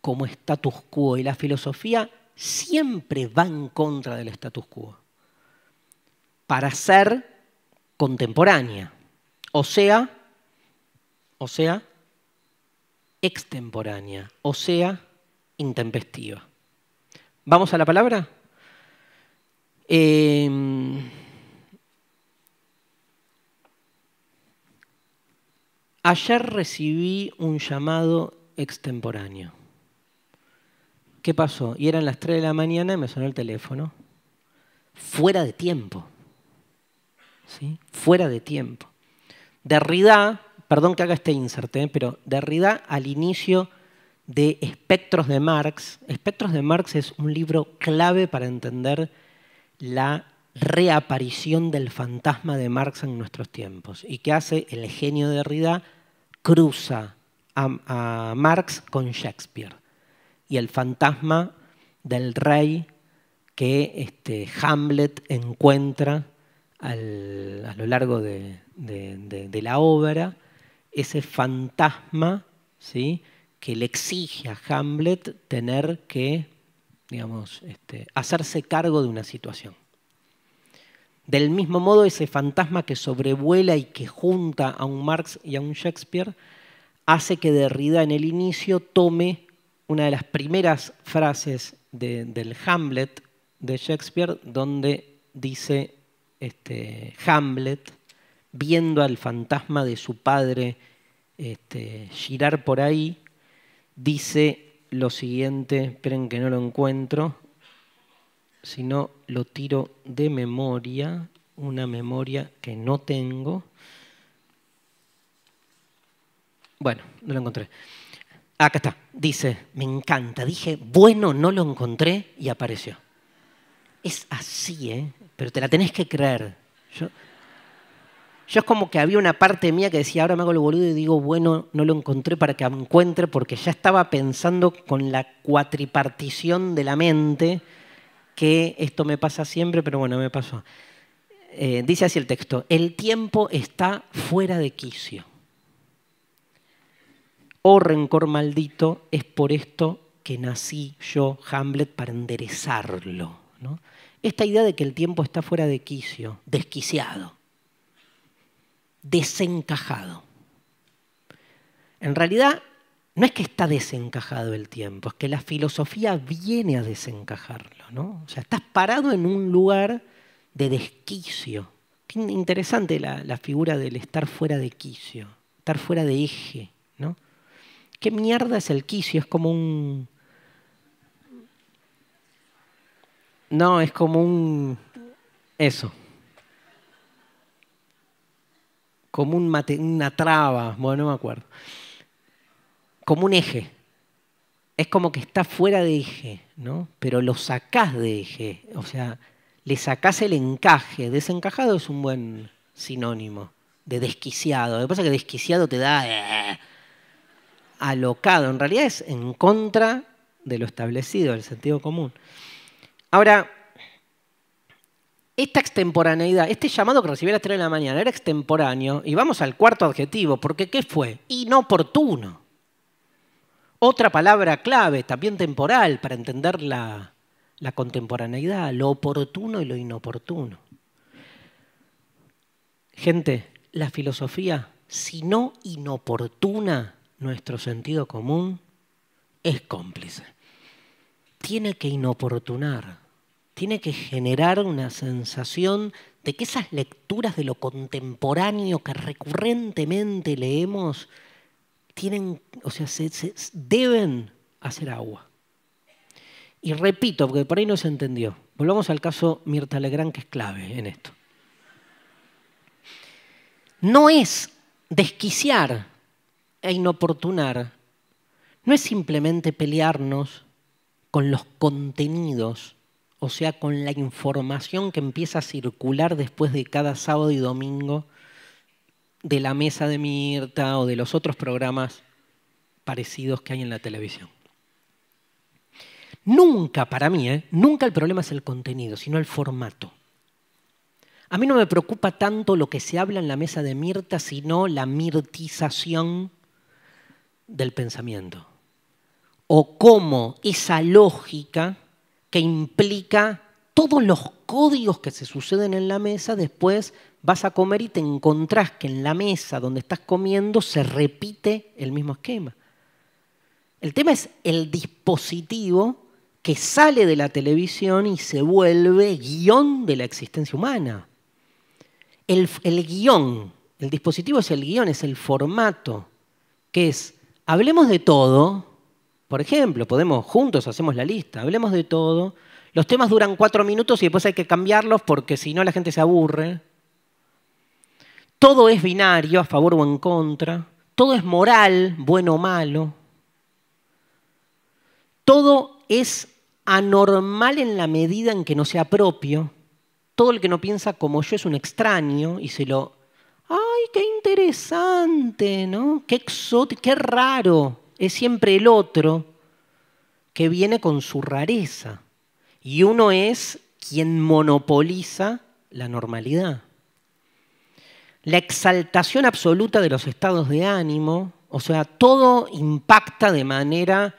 Speaker 1: como status quo y la filosofía siempre va en contra del status quo para ser contemporánea, o sea, o sea, extemporánea, o sea, intempestiva. ¿Vamos a la palabra? Em, ayer recibí un llamado extemporáneo. ¿Qué pasó? Y eran las 3 de la mañana y me sonó el teléfono. Fuera de tiempo. ¿Sí? Fuera de tiempo. Derrida, perdón que haga este insert, ¿eh? pero Derrida al inicio de Espectros de Marx. Espectros de Marx es un libro clave para entender la reaparición del fantasma de Marx en nuestros tiempos. ¿Y que hace el genio de Derrida? Cruza a Marx con Shakespeare y el fantasma del rey que este, Hamlet encuentra a lo largo de, la obra, ese fantasma ¿sí? que le exige a Hamlet tener que este, hacerse cargo de una situación. Del mismo modo, ese fantasma que sobrevuela y que junta a un Marx y a un Shakespeare hace que Derrida en el inicio tome una de las primeras frases del Hamlet de Shakespeare, donde dice este, Hamlet, viendo al fantasma de su padre este, girar por ahí, dice lo siguiente, esperen que no lo encuentro, sino lo tiro de memoria, una memoria que no tengo. Bueno, no lo encontré. Acá está, dice, me encanta. Dije, bueno, no lo encontré y apareció. Es así, ¿eh? Pero te la tenés que creer. Yo, yo es como que había una parte mía que decía, ahora me hago el boludo y digo, bueno, no lo encontré para que encuentre, porque ya estaba pensando con la cuatripartición de la mente que esto me pasa siempre, pero bueno, me pasó. Eh, dice así el texto, el tiempo está fuera de quicio oh rencor maldito, es por esto que nací yo, Hamlet, para enderezarlo. Esta idea de que el tiempo está fuera de quicio, desquiciado, desencajado. En realidad, no es que está desencajado el tiempo, es que la filosofía viene a desencajarlo. ¿no? O sea, estás parado en un lugar de desquicio. Qué interesante la figura del estar fuera de quicio, estar fuera de eje. ¿Qué mierda es el quicio? Es como un... No, es como un... Eso. Como un mate... una traba, bueno, no me acuerdo. Como un eje. Es como que está fuera de eje, ¿no? Pero lo sacás de eje. O sea, le sacás el encaje. Desencajado es un buen sinónimo de desquiciado. Lo que pasa es que desquiciado te da... Eh, alocado, en realidad es en contra de lo establecido, del sentido común. Ahora, esta extemporaneidad, este llamado que recibí a las 3 de la mañana era extemporáneo, y vamos al cuarto adjetivo, porque ¿qué fue? Inoportuno. Otra palabra clave, también temporal, para entender la contemporaneidad, lo oportuno y lo inoportuno. Gente, la filosofía, si no inoportuna, nuestro sentido común es cómplice. Tiene que inoportunar, tiene que generar una sensación de que esas lecturas de lo contemporáneo que recurrentemente leemos tienen, o sea, deben hacer agua. Y repito, porque por ahí no se entendió. Volvamos al caso Mirta Legrand, que es clave en esto. No es desquiciar e inoportunar no es simplemente pelearnos con los contenidos, o sea, con la información que empieza a circular después de cada sábado y domingo de la mesa de Mirta o de los otros programas parecidos que hay en la televisión. Nunca, para mí, ¿eh? nunca el problema es el contenido, sino el formato. A mí no me preocupa tanto lo que se habla en la mesa de Mirta, sino la mirtización del pensamiento o cómo esa lógica que implica todos los códigos que se suceden en la mesa, después vas a comer y te encontrás que en la mesa donde estás comiendo se repite el mismo esquema. El tema es el dispositivo que sale de la televisión y se vuelve guión de la existencia humana. El, el guión, el dispositivo es el guión, es el formato, que es Hablemos de todo. Por ejemplo, podemos juntos hacemos la lista. Hablemos de todo. Los temas duran cuatro minutos y después hay que cambiarlos porque si no la gente se aburre. Todo es binario, a favor o en contra. Todo es moral, bueno o malo. Todo es anormal en la medida en que no sea propio. Todo el que no piensa como yo es un extraño y se lo ¡Ay, qué interesante! ¿no? ¡Qué exótico! ¡Qué raro! Es siempre el otro que viene con su rareza. Y uno es quien monopoliza la normalidad. La exaltación absoluta de los estados de ánimo, o sea, todo impacta de manera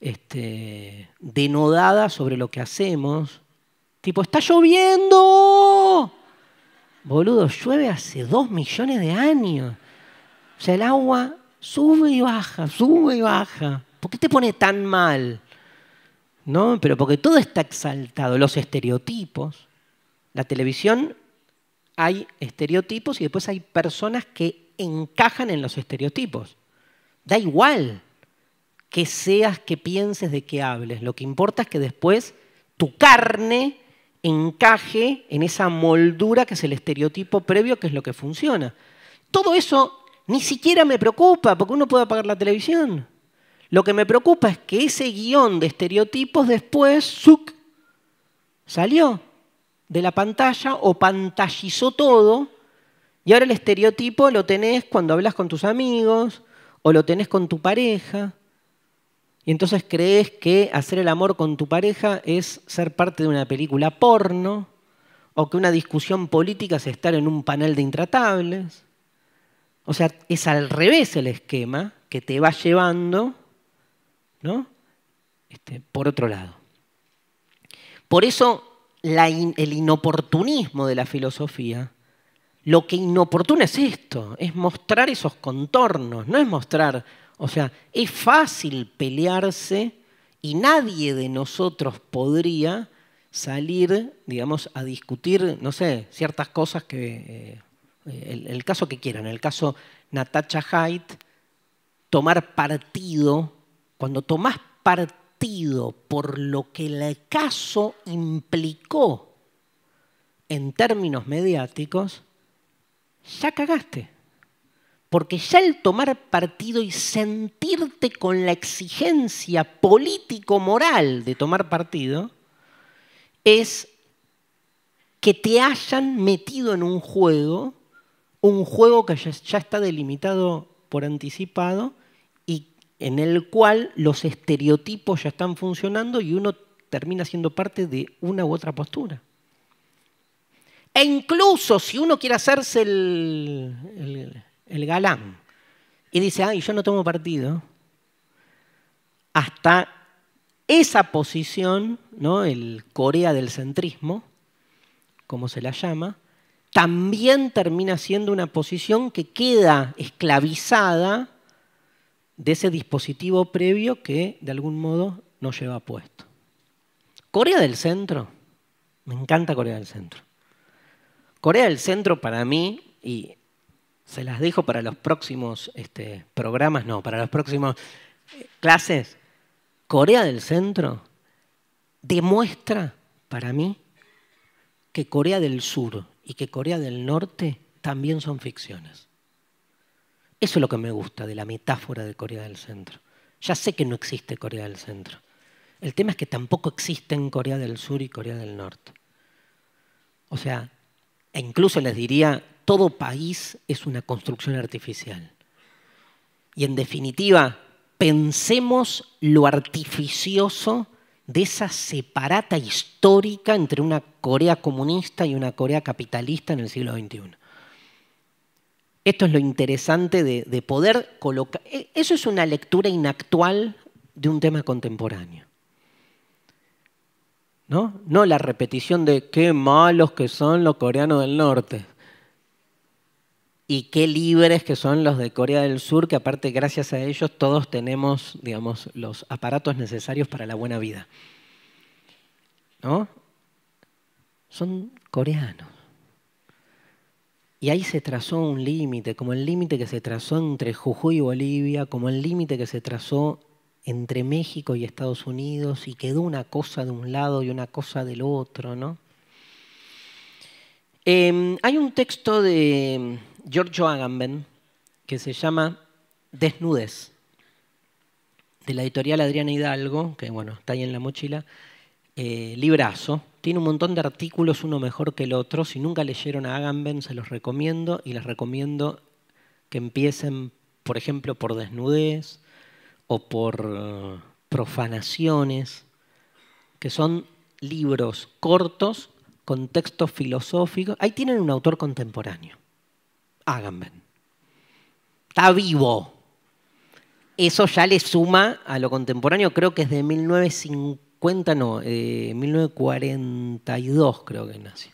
Speaker 1: este, denodada sobre lo que hacemos. Tipo, está lloviendo. Boludo, llueve hace dos millones de años. O sea, el agua sube y baja, sube y baja. ¿Por qué te pone tan mal? ¿No? Pero porque todo está exaltado, los estereotipos. La televisión hay estereotipos y después hay personas que encajan en los estereotipos. Da igual que seas, que pienses, de qué hables. Lo que importa es que después tu carne encaje, en esa moldura que es el estereotipo previo, que es lo que funciona. Todo eso ni siquiera me preocupa, porque uno puede apagar la televisión. Lo que me preocupa es que ese guión de estereotipos después, ¡zuc! salió de la pantalla o pantallizó todo. Y ahora el estereotipo lo tenés cuando hablas con tus amigos o lo tenés con tu pareja y entonces crees que hacer el amor con tu pareja es ser parte de una película porno o que una discusión política es estar en un panel de intratables. O sea, es al revés el esquema que te va llevando, ¿no? Este, por otro lado. Por eso el inoportunismo de la filosofía, lo que inoportuna es esto, es mostrar esos contornos, no es mostrar o sea, es fácil pelearse y nadie de nosotros podría salir, digamos, a discutir, no sé, ciertas cosas que, eh, eh, el, el, caso que quieran, el caso Natacha Haidt, tomar partido, cuando tomás partido por lo que el caso implicó en términos mediáticos, ya cagaste. Porque ya el tomar partido y sentirte con la exigencia político-moral de tomar partido es que te hayan metido en un juego, un juego que ya está delimitado por anticipado y en el cual los estereotipos ya están funcionando y uno termina siendo parte de una u otra postura. E incluso si uno quiere hacerse el, el galán, y dice, ay, yo no tomo partido, hasta esa posición, ¿no? el Corea del centrismo, como se la llama, también termina siendo una posición que queda esclavizada de ese dispositivo previo que de algún modo no lleva puesto. Corea del Centro, me encanta Corea del Centro. Corea del Centro para mí, y se las dejo para los próximos este, programas, no, para los próximos eh, clases. Corea del Centro demuestra para mí que Corea del Sur y que Corea del Norte también son ficciones. Eso es lo que me gusta de la metáfora de Corea del Centro. Ya sé que no existe Corea del Centro. El tema es que tampoco existen Corea del Sur y Corea del Norte. O sea, e incluso les diría todo país es una construcción artificial. Y en definitiva, pensemos lo artificioso de esa separata histórica entre una Corea comunista y una Corea capitalista en el siglo XXI. Esto es lo interesante de, poder colocar... E, eso es una lectura inactual de un tema contemporáneo. ¿No? no la repetición de qué malos que son los coreanos del norte y qué libres que son los de Corea del Sur, que aparte gracias a ellos todos tenemos, digamos, los aparatos necesarios para la buena vida. ¿No? Son coreanos. Y ahí se trazó un límite, como el límite que se trazó entre Jujuy y Bolivia, como el límite que se trazó entre México y Estados Unidos, y quedó una cosa de un lado y una cosa del otro, ¿no? Em, hay un texto de, Giorgio Agamben, que se llama Desnudez, de la editorial Adriana Hidalgo, que bueno, está ahí en la mochila, eh, librazo. Tiene un montón de artículos, uno mejor que el otro. Si nunca leyeron a Agamben, se los recomiendo y les recomiendo que empiecen, por ejemplo, por desnudez o por eh, profanaciones, que son libros cortos con textos filosóficos. Ahí tienen un autor contemporáneo háganme. Está vivo. Eso ya le suma a lo contemporáneo, creo que es de 1950, no, 1942 eh, creo que nació.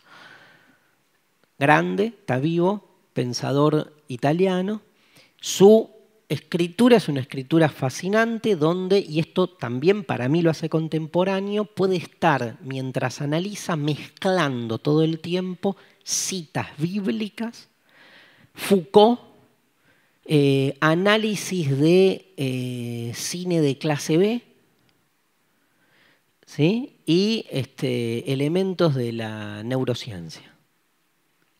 Speaker 1: Grande, está vivo, pensador italiano. Su escritura es una escritura fascinante donde, y esto también para mí lo hace contemporáneo, puede estar, mientras analiza, mezclando todo el tiempo citas bíblicas Foucault, eh, análisis de eh, cine de clase B, ¿sí? y este, elementos de la neurociencia.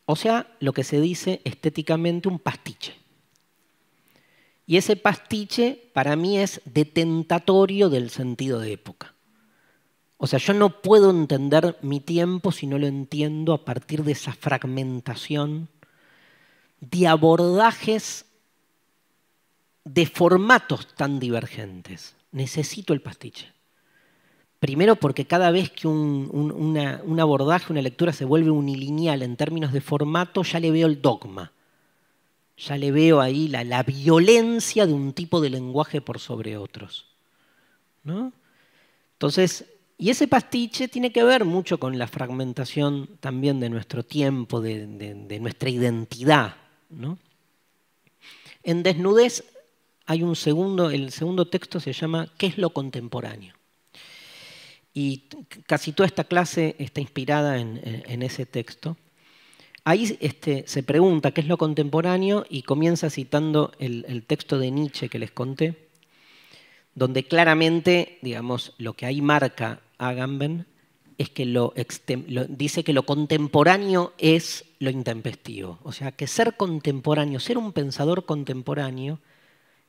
Speaker 1: O sea, lo que se dice estéticamente un pastiche. Y ese pastiche para mí es detentatorio del sentido de época. O sea, yo no puedo entender mi tiempo si no lo entiendo a partir de esa fragmentación de abordajes de formatos tan divergentes. Necesito el pastiche. Primero porque cada vez que un, abordaje, una lectura se vuelve unilineal en términos de formato, ya le veo el dogma. Ya le veo ahí la, violencia de un tipo de lenguaje por sobre otros. Entonces, y ese pastiche tiene que ver mucho con la fragmentación también de nuestro tiempo, de nuestra identidad. En desnudez hay un segundo, el segundo texto se llama ¿Qué es lo contemporáneo? Y casi toda esta clase está inspirada en, ese texto. Ahí este, se pregunta qué es lo contemporáneo y comienza citando el, texto de Nietzsche que les conté, donde claramente, digamos, lo que ahí marca a Agamben es que lo, dice que lo contemporáneo es lo intempestivo. O sea, que ser contemporáneo, ser un pensador contemporáneo,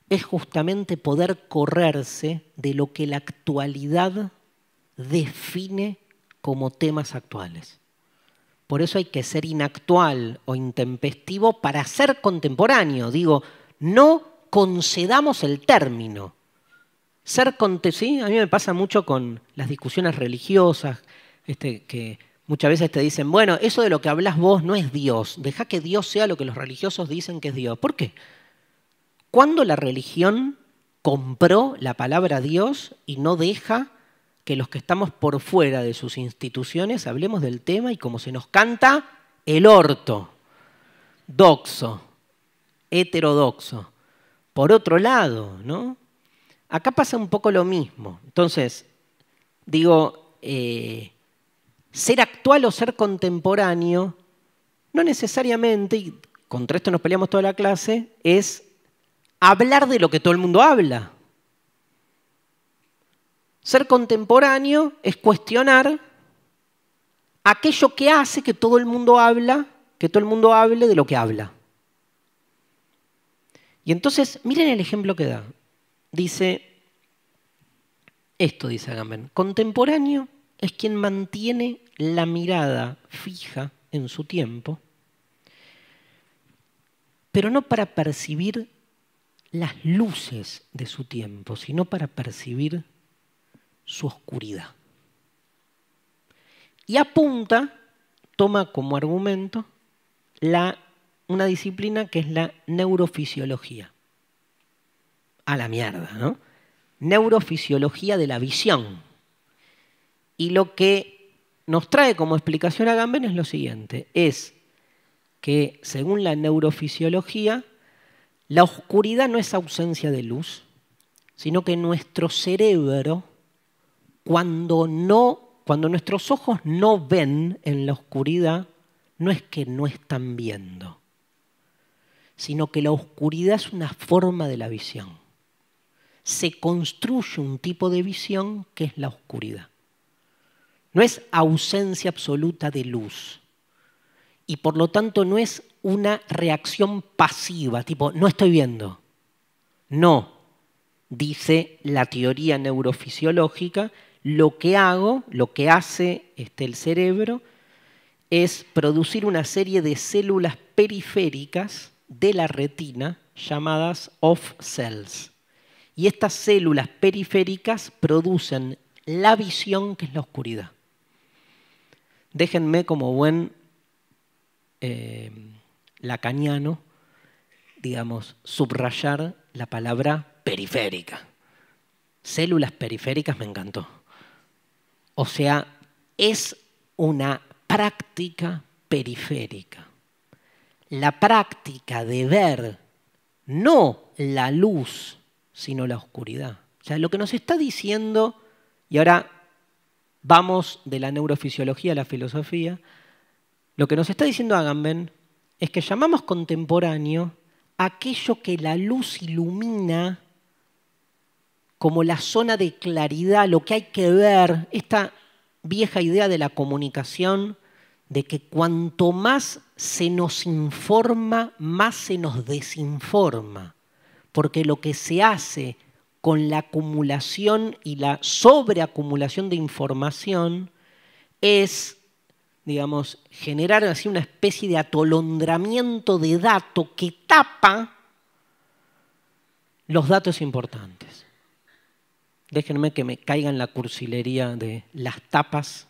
Speaker 1: es justamente poder correrse de lo que la actualidad define como temas actuales. Por eso hay que ser inactual o intempestivo para ser contemporáneo. Digo, no concedamos el término. Ser a mí me pasa mucho con las discusiones religiosas este, que muchas veces te dicen, bueno, eso de lo que hablas vos no es Dios, deja que Dios sea lo que los religiosos dicen que es Dios. ¿Por qué? ¿Cuándo la religión compró la palabra Dios y no deja que los que estamos por fuera de sus instituciones hablemos del tema y como se nos canta, el orto, doxo, heterodoxo? Por otro lado, ¿no? Acá pasa un poco lo mismo. Entonces, digo, eh, ser actual o ser contemporáneo, no necesariamente, y contra esto nos peleamos toda la clase, es hablar de lo que todo el mundo habla. Ser contemporáneo es cuestionar aquello que hace que todo el mundo habla, que todo el mundo hable de lo que habla. Y entonces, miren el ejemplo que da. Dice, esto dice Agamben, contemporáneo es quien mantiene la mirada fija en su tiempo, pero no para percibir las luces de su tiempo, sino para percibir su oscuridad. Y apunta, toma como argumento, la, una disciplina que es la neurofisiología. A la mierda, ¿no? Neurofisiología de la visión. Y lo que nos trae como explicación Gamben es lo siguiente, es que según la neurofisiología, la oscuridad no es ausencia de luz, sino que nuestro cerebro, cuando, no, cuando nuestros ojos no ven en la oscuridad, no es que no están viendo, sino que la oscuridad es una forma de la visión. Se construye un tipo de visión que es la oscuridad. No es ausencia absoluta de luz. Y por lo tanto no es una reacción pasiva, tipo, no estoy viendo. No, dice la teoría neurofisiológica, lo que hago, lo que hace este, el cerebro, es producir una serie de células periféricas de la retina llamadas off cells. Y estas células periféricas producen la visión que es la oscuridad déjenme como buen eh, lacaniano, digamos, subrayar la palabra periférica. Células periféricas me encantó. O sea, es una práctica periférica. La práctica de ver no la luz, sino la oscuridad. O sea, lo que nos está diciendo, y ahora Vamos de la neurofisiología a la filosofía. Lo que nos está diciendo Agamben es que llamamos contemporáneo aquello que la luz ilumina como la zona de claridad, lo que hay que ver, esta vieja idea de la comunicación, de que cuanto más se nos informa, más se nos desinforma, porque lo que se hace con la acumulación y la sobreacumulación de información es, digamos, generar así una especie de atolondramiento de datos que tapa los datos importantes. Déjenme que me caiga en la cursilería de las tapas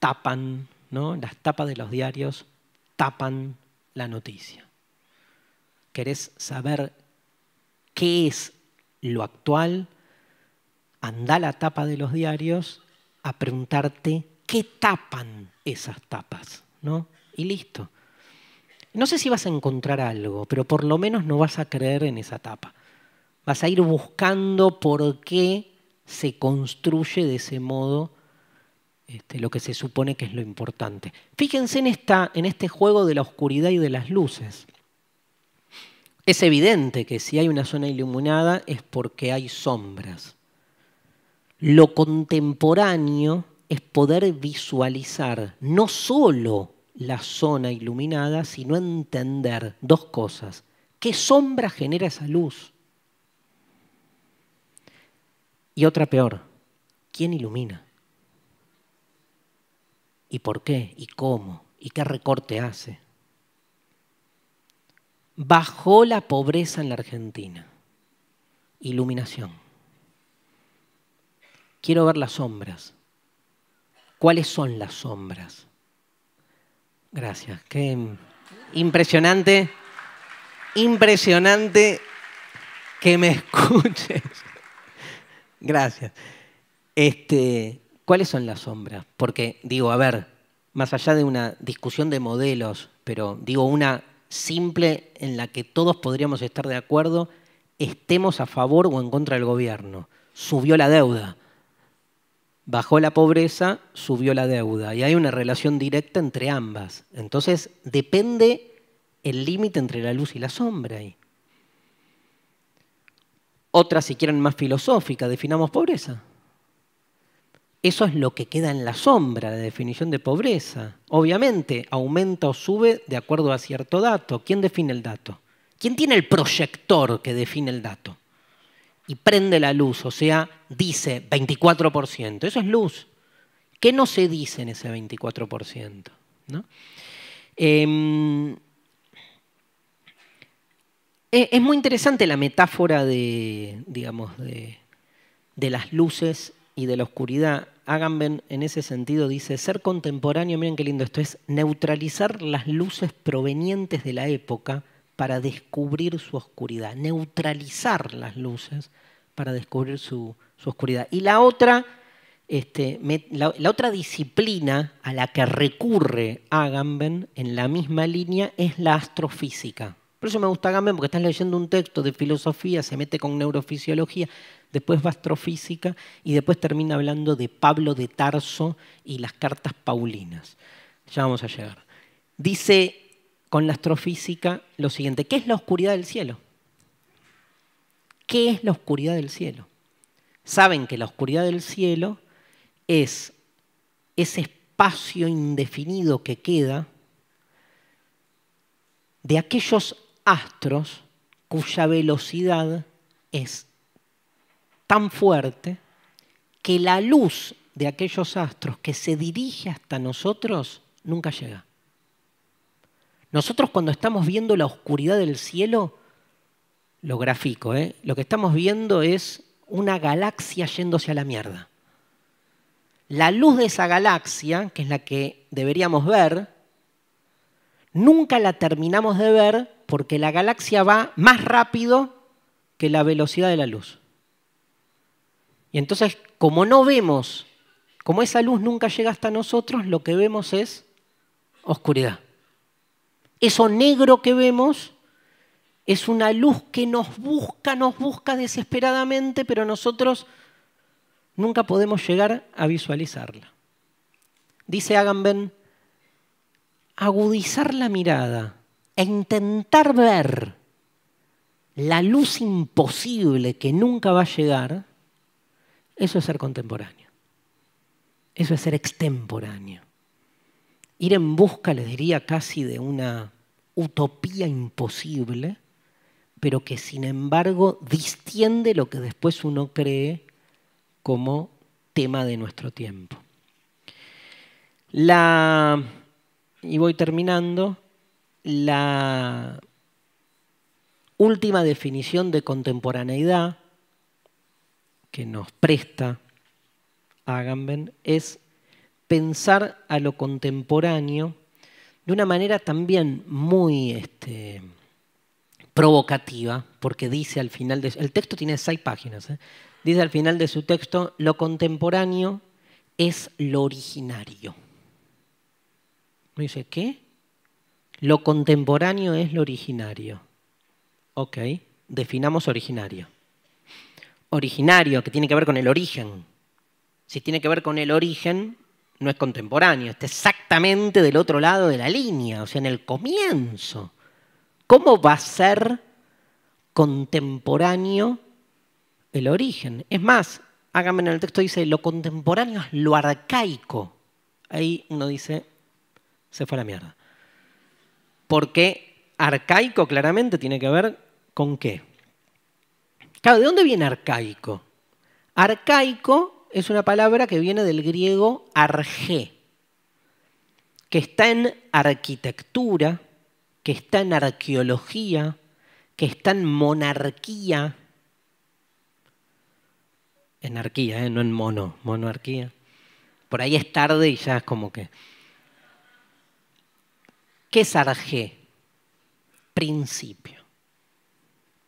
Speaker 1: tapan, ¿no? Las tapas de los diarios tapan la noticia. ¿Querés saber qué es lo actual, anda la tapa de los diarios a preguntarte qué tapan esas tapas, ¿no? Y listo. No sé si vas a encontrar algo, pero por lo menos no vas a creer en esa tapa. Vas a ir buscando por qué se construye de ese modo este, lo que se supone que es lo importante. Fíjense en este juego de la oscuridad y de las luces. Es evidente que si hay una zona iluminada es porque hay sombras. Lo contemporáneo es poder visualizar no solo la zona iluminada, sino entender dos cosas. ¿Qué sombra genera esa luz? Y otra peor, ¿quién ilumina? ¿Y por qué? ¿Y cómo? ¿Y qué recorte hace? bajó la pobreza en la Argentina. Iluminación. Quiero ver las sombras. ¿Cuáles son las sombras? Gracias. Qué impresionante, impresionante que me (laughs) escuches. Gracias. Este, ¿Cuáles son las sombras? Porque digo, a ver, más allá de una discusión de modelos, pero digo una simple en la que todos podríamos estar de acuerdo, estemos a favor o en contra del gobierno. Subió la deuda, bajó la pobreza, subió la deuda. Y hay una relación directa entre ambas. Entonces depende el límite entre la luz y la sombra Otra, si quieren, más filosófica, definamos pobreza. Eso es lo que queda en la sombra, la definición de pobreza. Obviamente, aumenta o sube de acuerdo a cierto dato. ¿Quién define el dato? ¿Quién tiene el proyector que define el dato? Y prende la luz, o sea, dice 24%. Eso es luz. ¿Qué no se dice en ese 24%? ¿No? Em, e-, es muy interesante la metáfora de las luces y de la oscuridad Agamben en ese sentido dice, ser contemporáneo, miren qué lindo esto, es neutralizar las luces provenientes de la época para descubrir su oscuridad, neutralizar las luces para descubrir su, su oscuridad. Y la otra, este, la, otra disciplina a la que recurre Agamben en la misma línea es la astrofísica. Por eso me gusta Agamben, porque estás leyendo un texto de filosofía, se mete con neurofisiología después va astrofísica y después termina hablando de Pablo de Tarso y las cartas paulinas. Ya vamos a llegar. Dice con la astrofísica lo siguiente, ¿qué es la oscuridad del cielo? ¿Qué es la oscuridad del cielo? Saben que la oscuridad del cielo es ese espacio indefinido que queda de aquellos astros cuya velocidad es tan fuerte que la luz de aquellos astros que se dirige hasta nosotros nunca llega. Nosotros cuando estamos viendo la oscuridad del cielo, lo grafico, ¿eh? lo que estamos viendo es una galaxia yéndose a la mierda. La luz de esa galaxia, que es la que deberíamos ver, nunca la terminamos de ver porque la galaxia va más rápido que la velocidad de la luz. Y entonces, como no vemos, como esa luz nunca llega hasta nosotros, lo que vemos es oscuridad. Eso negro que vemos es una luz que nos busca, nos busca desesperadamente, pero nosotros nunca podemos llegar a visualizarla. Dice Agamben, agudizar la mirada e intentar ver la luz imposible que nunca va a llegar eso es ser contemporáneo. Eso es ser extemporáneo. Ir en busca, les diría, casi de una utopía imposible, pero que sin embargo distiende lo que después uno cree como tema de nuestro tiempo. y voy terminando, la última definición de contemporaneidad que nos presta Agamben es pensar a lo contemporáneo de una manera también muy este, provocativa, porque dice al final de el texto tiene seis páginas, ¿eh? dice al final de su texto lo contemporáneo es lo originario. dice qué? Lo contemporáneo es lo originario. Ok, definamos originario originario, que tiene que ver con el origen. Si tiene que ver con el origen, no es contemporáneo, está exactamente del otro lado de la línea, o sea, en el comienzo. ¿Cómo va a ser contemporáneo el origen? Es más, háganme en el texto dice, lo contemporáneo es lo arcaico. Ahí uno dice, se fue a la mierda. Porque arcaico claramente tiene que ver con qué? Claro, ¿de dónde viene arcaico? Arcaico es una palabra que viene del griego arge, que está en arquitectura, que está en arqueología, que está en monarquía. En arquía, ¿eh? no en mono, monarquía. Por ahí es tarde y ya es como que. ¿Qué es arge? Principio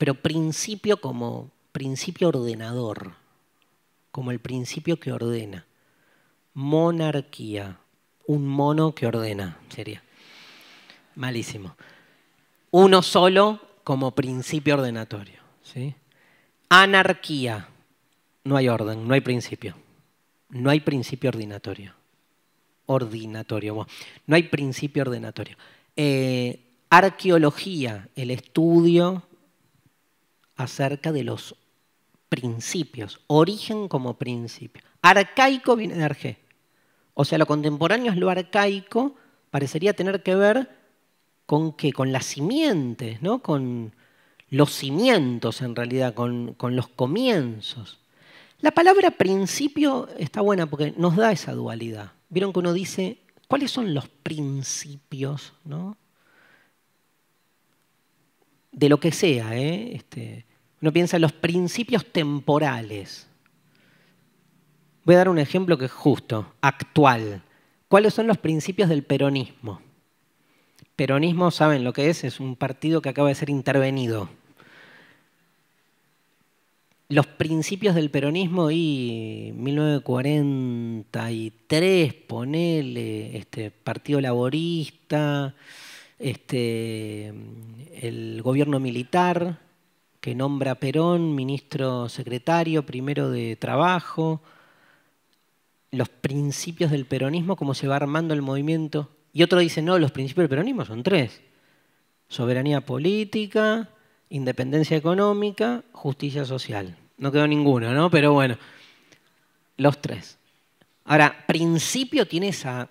Speaker 1: pero principio como principio ordenador, como el principio que ordena. Monarquía, un mono que ordena, sería. Malísimo. Uno solo como principio ordenatorio. ¿sí? Anarquía, no hay orden, no hay principio. No hay principio ordinatorio. Ordinatorio, no hay principio ordenatorio. Eh, arqueología, el estudio acerca de los principios, origen como principio. Arcaico viene de arge. O sea, lo contemporáneo es lo arcaico, parecería tener que ver con que con las simientes, ¿no? con los cimientos en realidad, con, los comienzos. La palabra principio está buena porque nos da esa dualidad. Vieron que uno dice, ¿cuáles son los principios? ¿no? De lo que sea, ¿eh? este, no piensa en los principios temporales. Voy a dar un ejemplo que es justo, actual. ¿Cuáles son los principios del peronismo? Peronismo, ¿saben lo que es? Es un partido que acaba de ser intervenido. Los principios del peronismo y 1943, ponele, este, Partido Laborista, este, el gobierno militar, que nombra Perón, ministro secretario primero de Trabajo, los principios del peronismo, cómo se va armando el movimiento. Y otro dice, no, los principios del peronismo son tres. Soberanía política, independencia económica, justicia social. No quedó ninguno, ¿no? Pero bueno, los tres. Ahora, principio tiene esa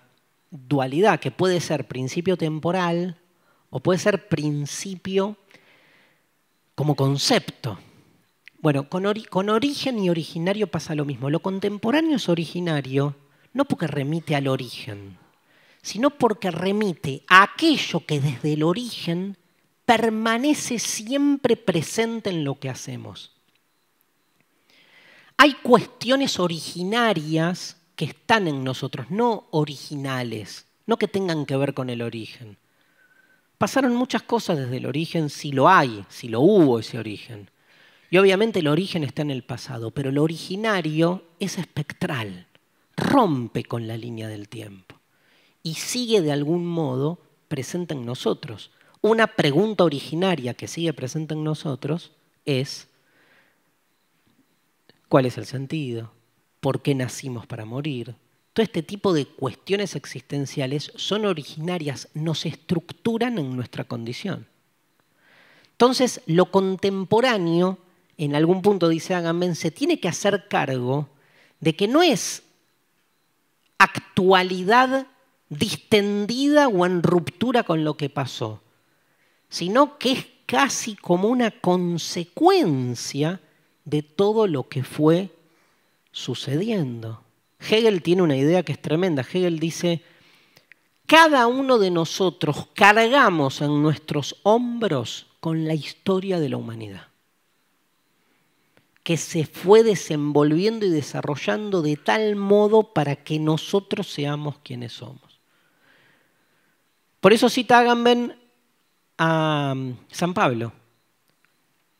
Speaker 1: dualidad que puede ser principio temporal o puede ser principio como concepto. Bueno, con, origen y originario pasa lo mismo. Lo contemporáneo es originario no porque remite al origen, sino porque remite a aquello que desde el origen permanece siempre presente en lo que hacemos. Hay cuestiones originarias que están en nosotros, no originales, no que tengan que ver con el origen pasaron muchas cosas desde el origen, si lo hay, si lo hubo ese origen. Y obviamente el origen está en el pasado, pero lo originario es espectral, rompe con la línea del tiempo y sigue de algún modo presente en nosotros. Una pregunta originaria que sigue presente en nosotros es, ¿cuál es el sentido? ¿Por qué nacimos para morir? Todo este tipo de cuestiones existenciales son originarias, nos estructuran en nuestra condición. Entonces, lo contemporáneo, en algún punto dice Agamben, se tiene que hacer cargo de que no es actualidad distendida o en ruptura con lo que pasó, sino que es casi como una consecuencia de todo lo que fue sucediendo. Hegel tiene una idea que es tremenda. Hegel dice, cada uno de nosotros cargamos en nuestros hombros con la historia de la humanidad, que se fue desenvolviendo y desarrollando de tal modo para que nosotros seamos quienes somos. Por eso cita Agamben a mm, San Pablo,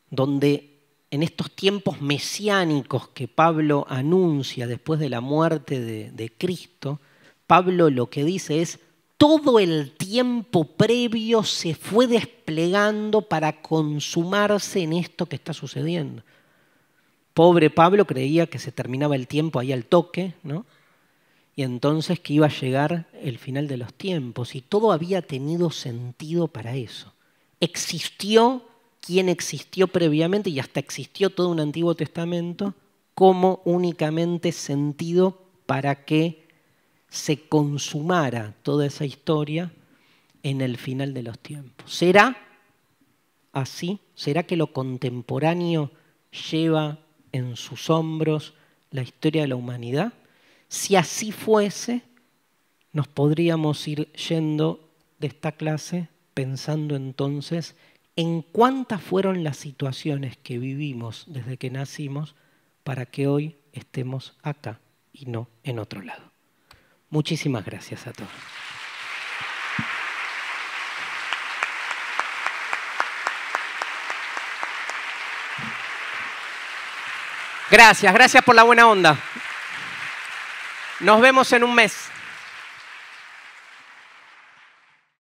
Speaker 1: donde en estos tiempos mesiánicos que Pablo anuncia después de la muerte de, Cristo, Pablo lo que dice es, todo el tiempo previo se fue desplegando para consumarse en esto que está sucediendo. Pobre Pablo creía que se terminaba el tiempo ahí al toque, ¿no? Y entonces que iba a llegar el final de los tiempos, y todo había tenido sentido para eso. Existió Quién existió previamente y hasta existió todo un Antiguo Testamento como únicamente sentido para que se consumara toda esa historia en el final de los tiempos. ¿Será así? ¿Será que lo contemporáneo lleva en sus hombros la historia de la humanidad? Si así fuese, nos podríamos ir yendo de esta clase pensando entonces en cuántas fueron las situaciones que vivimos desde que nacimos para que hoy estemos acá y no en otro lado. Muchísimas gracias a todos. Gracias, gracias por la buena onda. Nos vemos en un mes.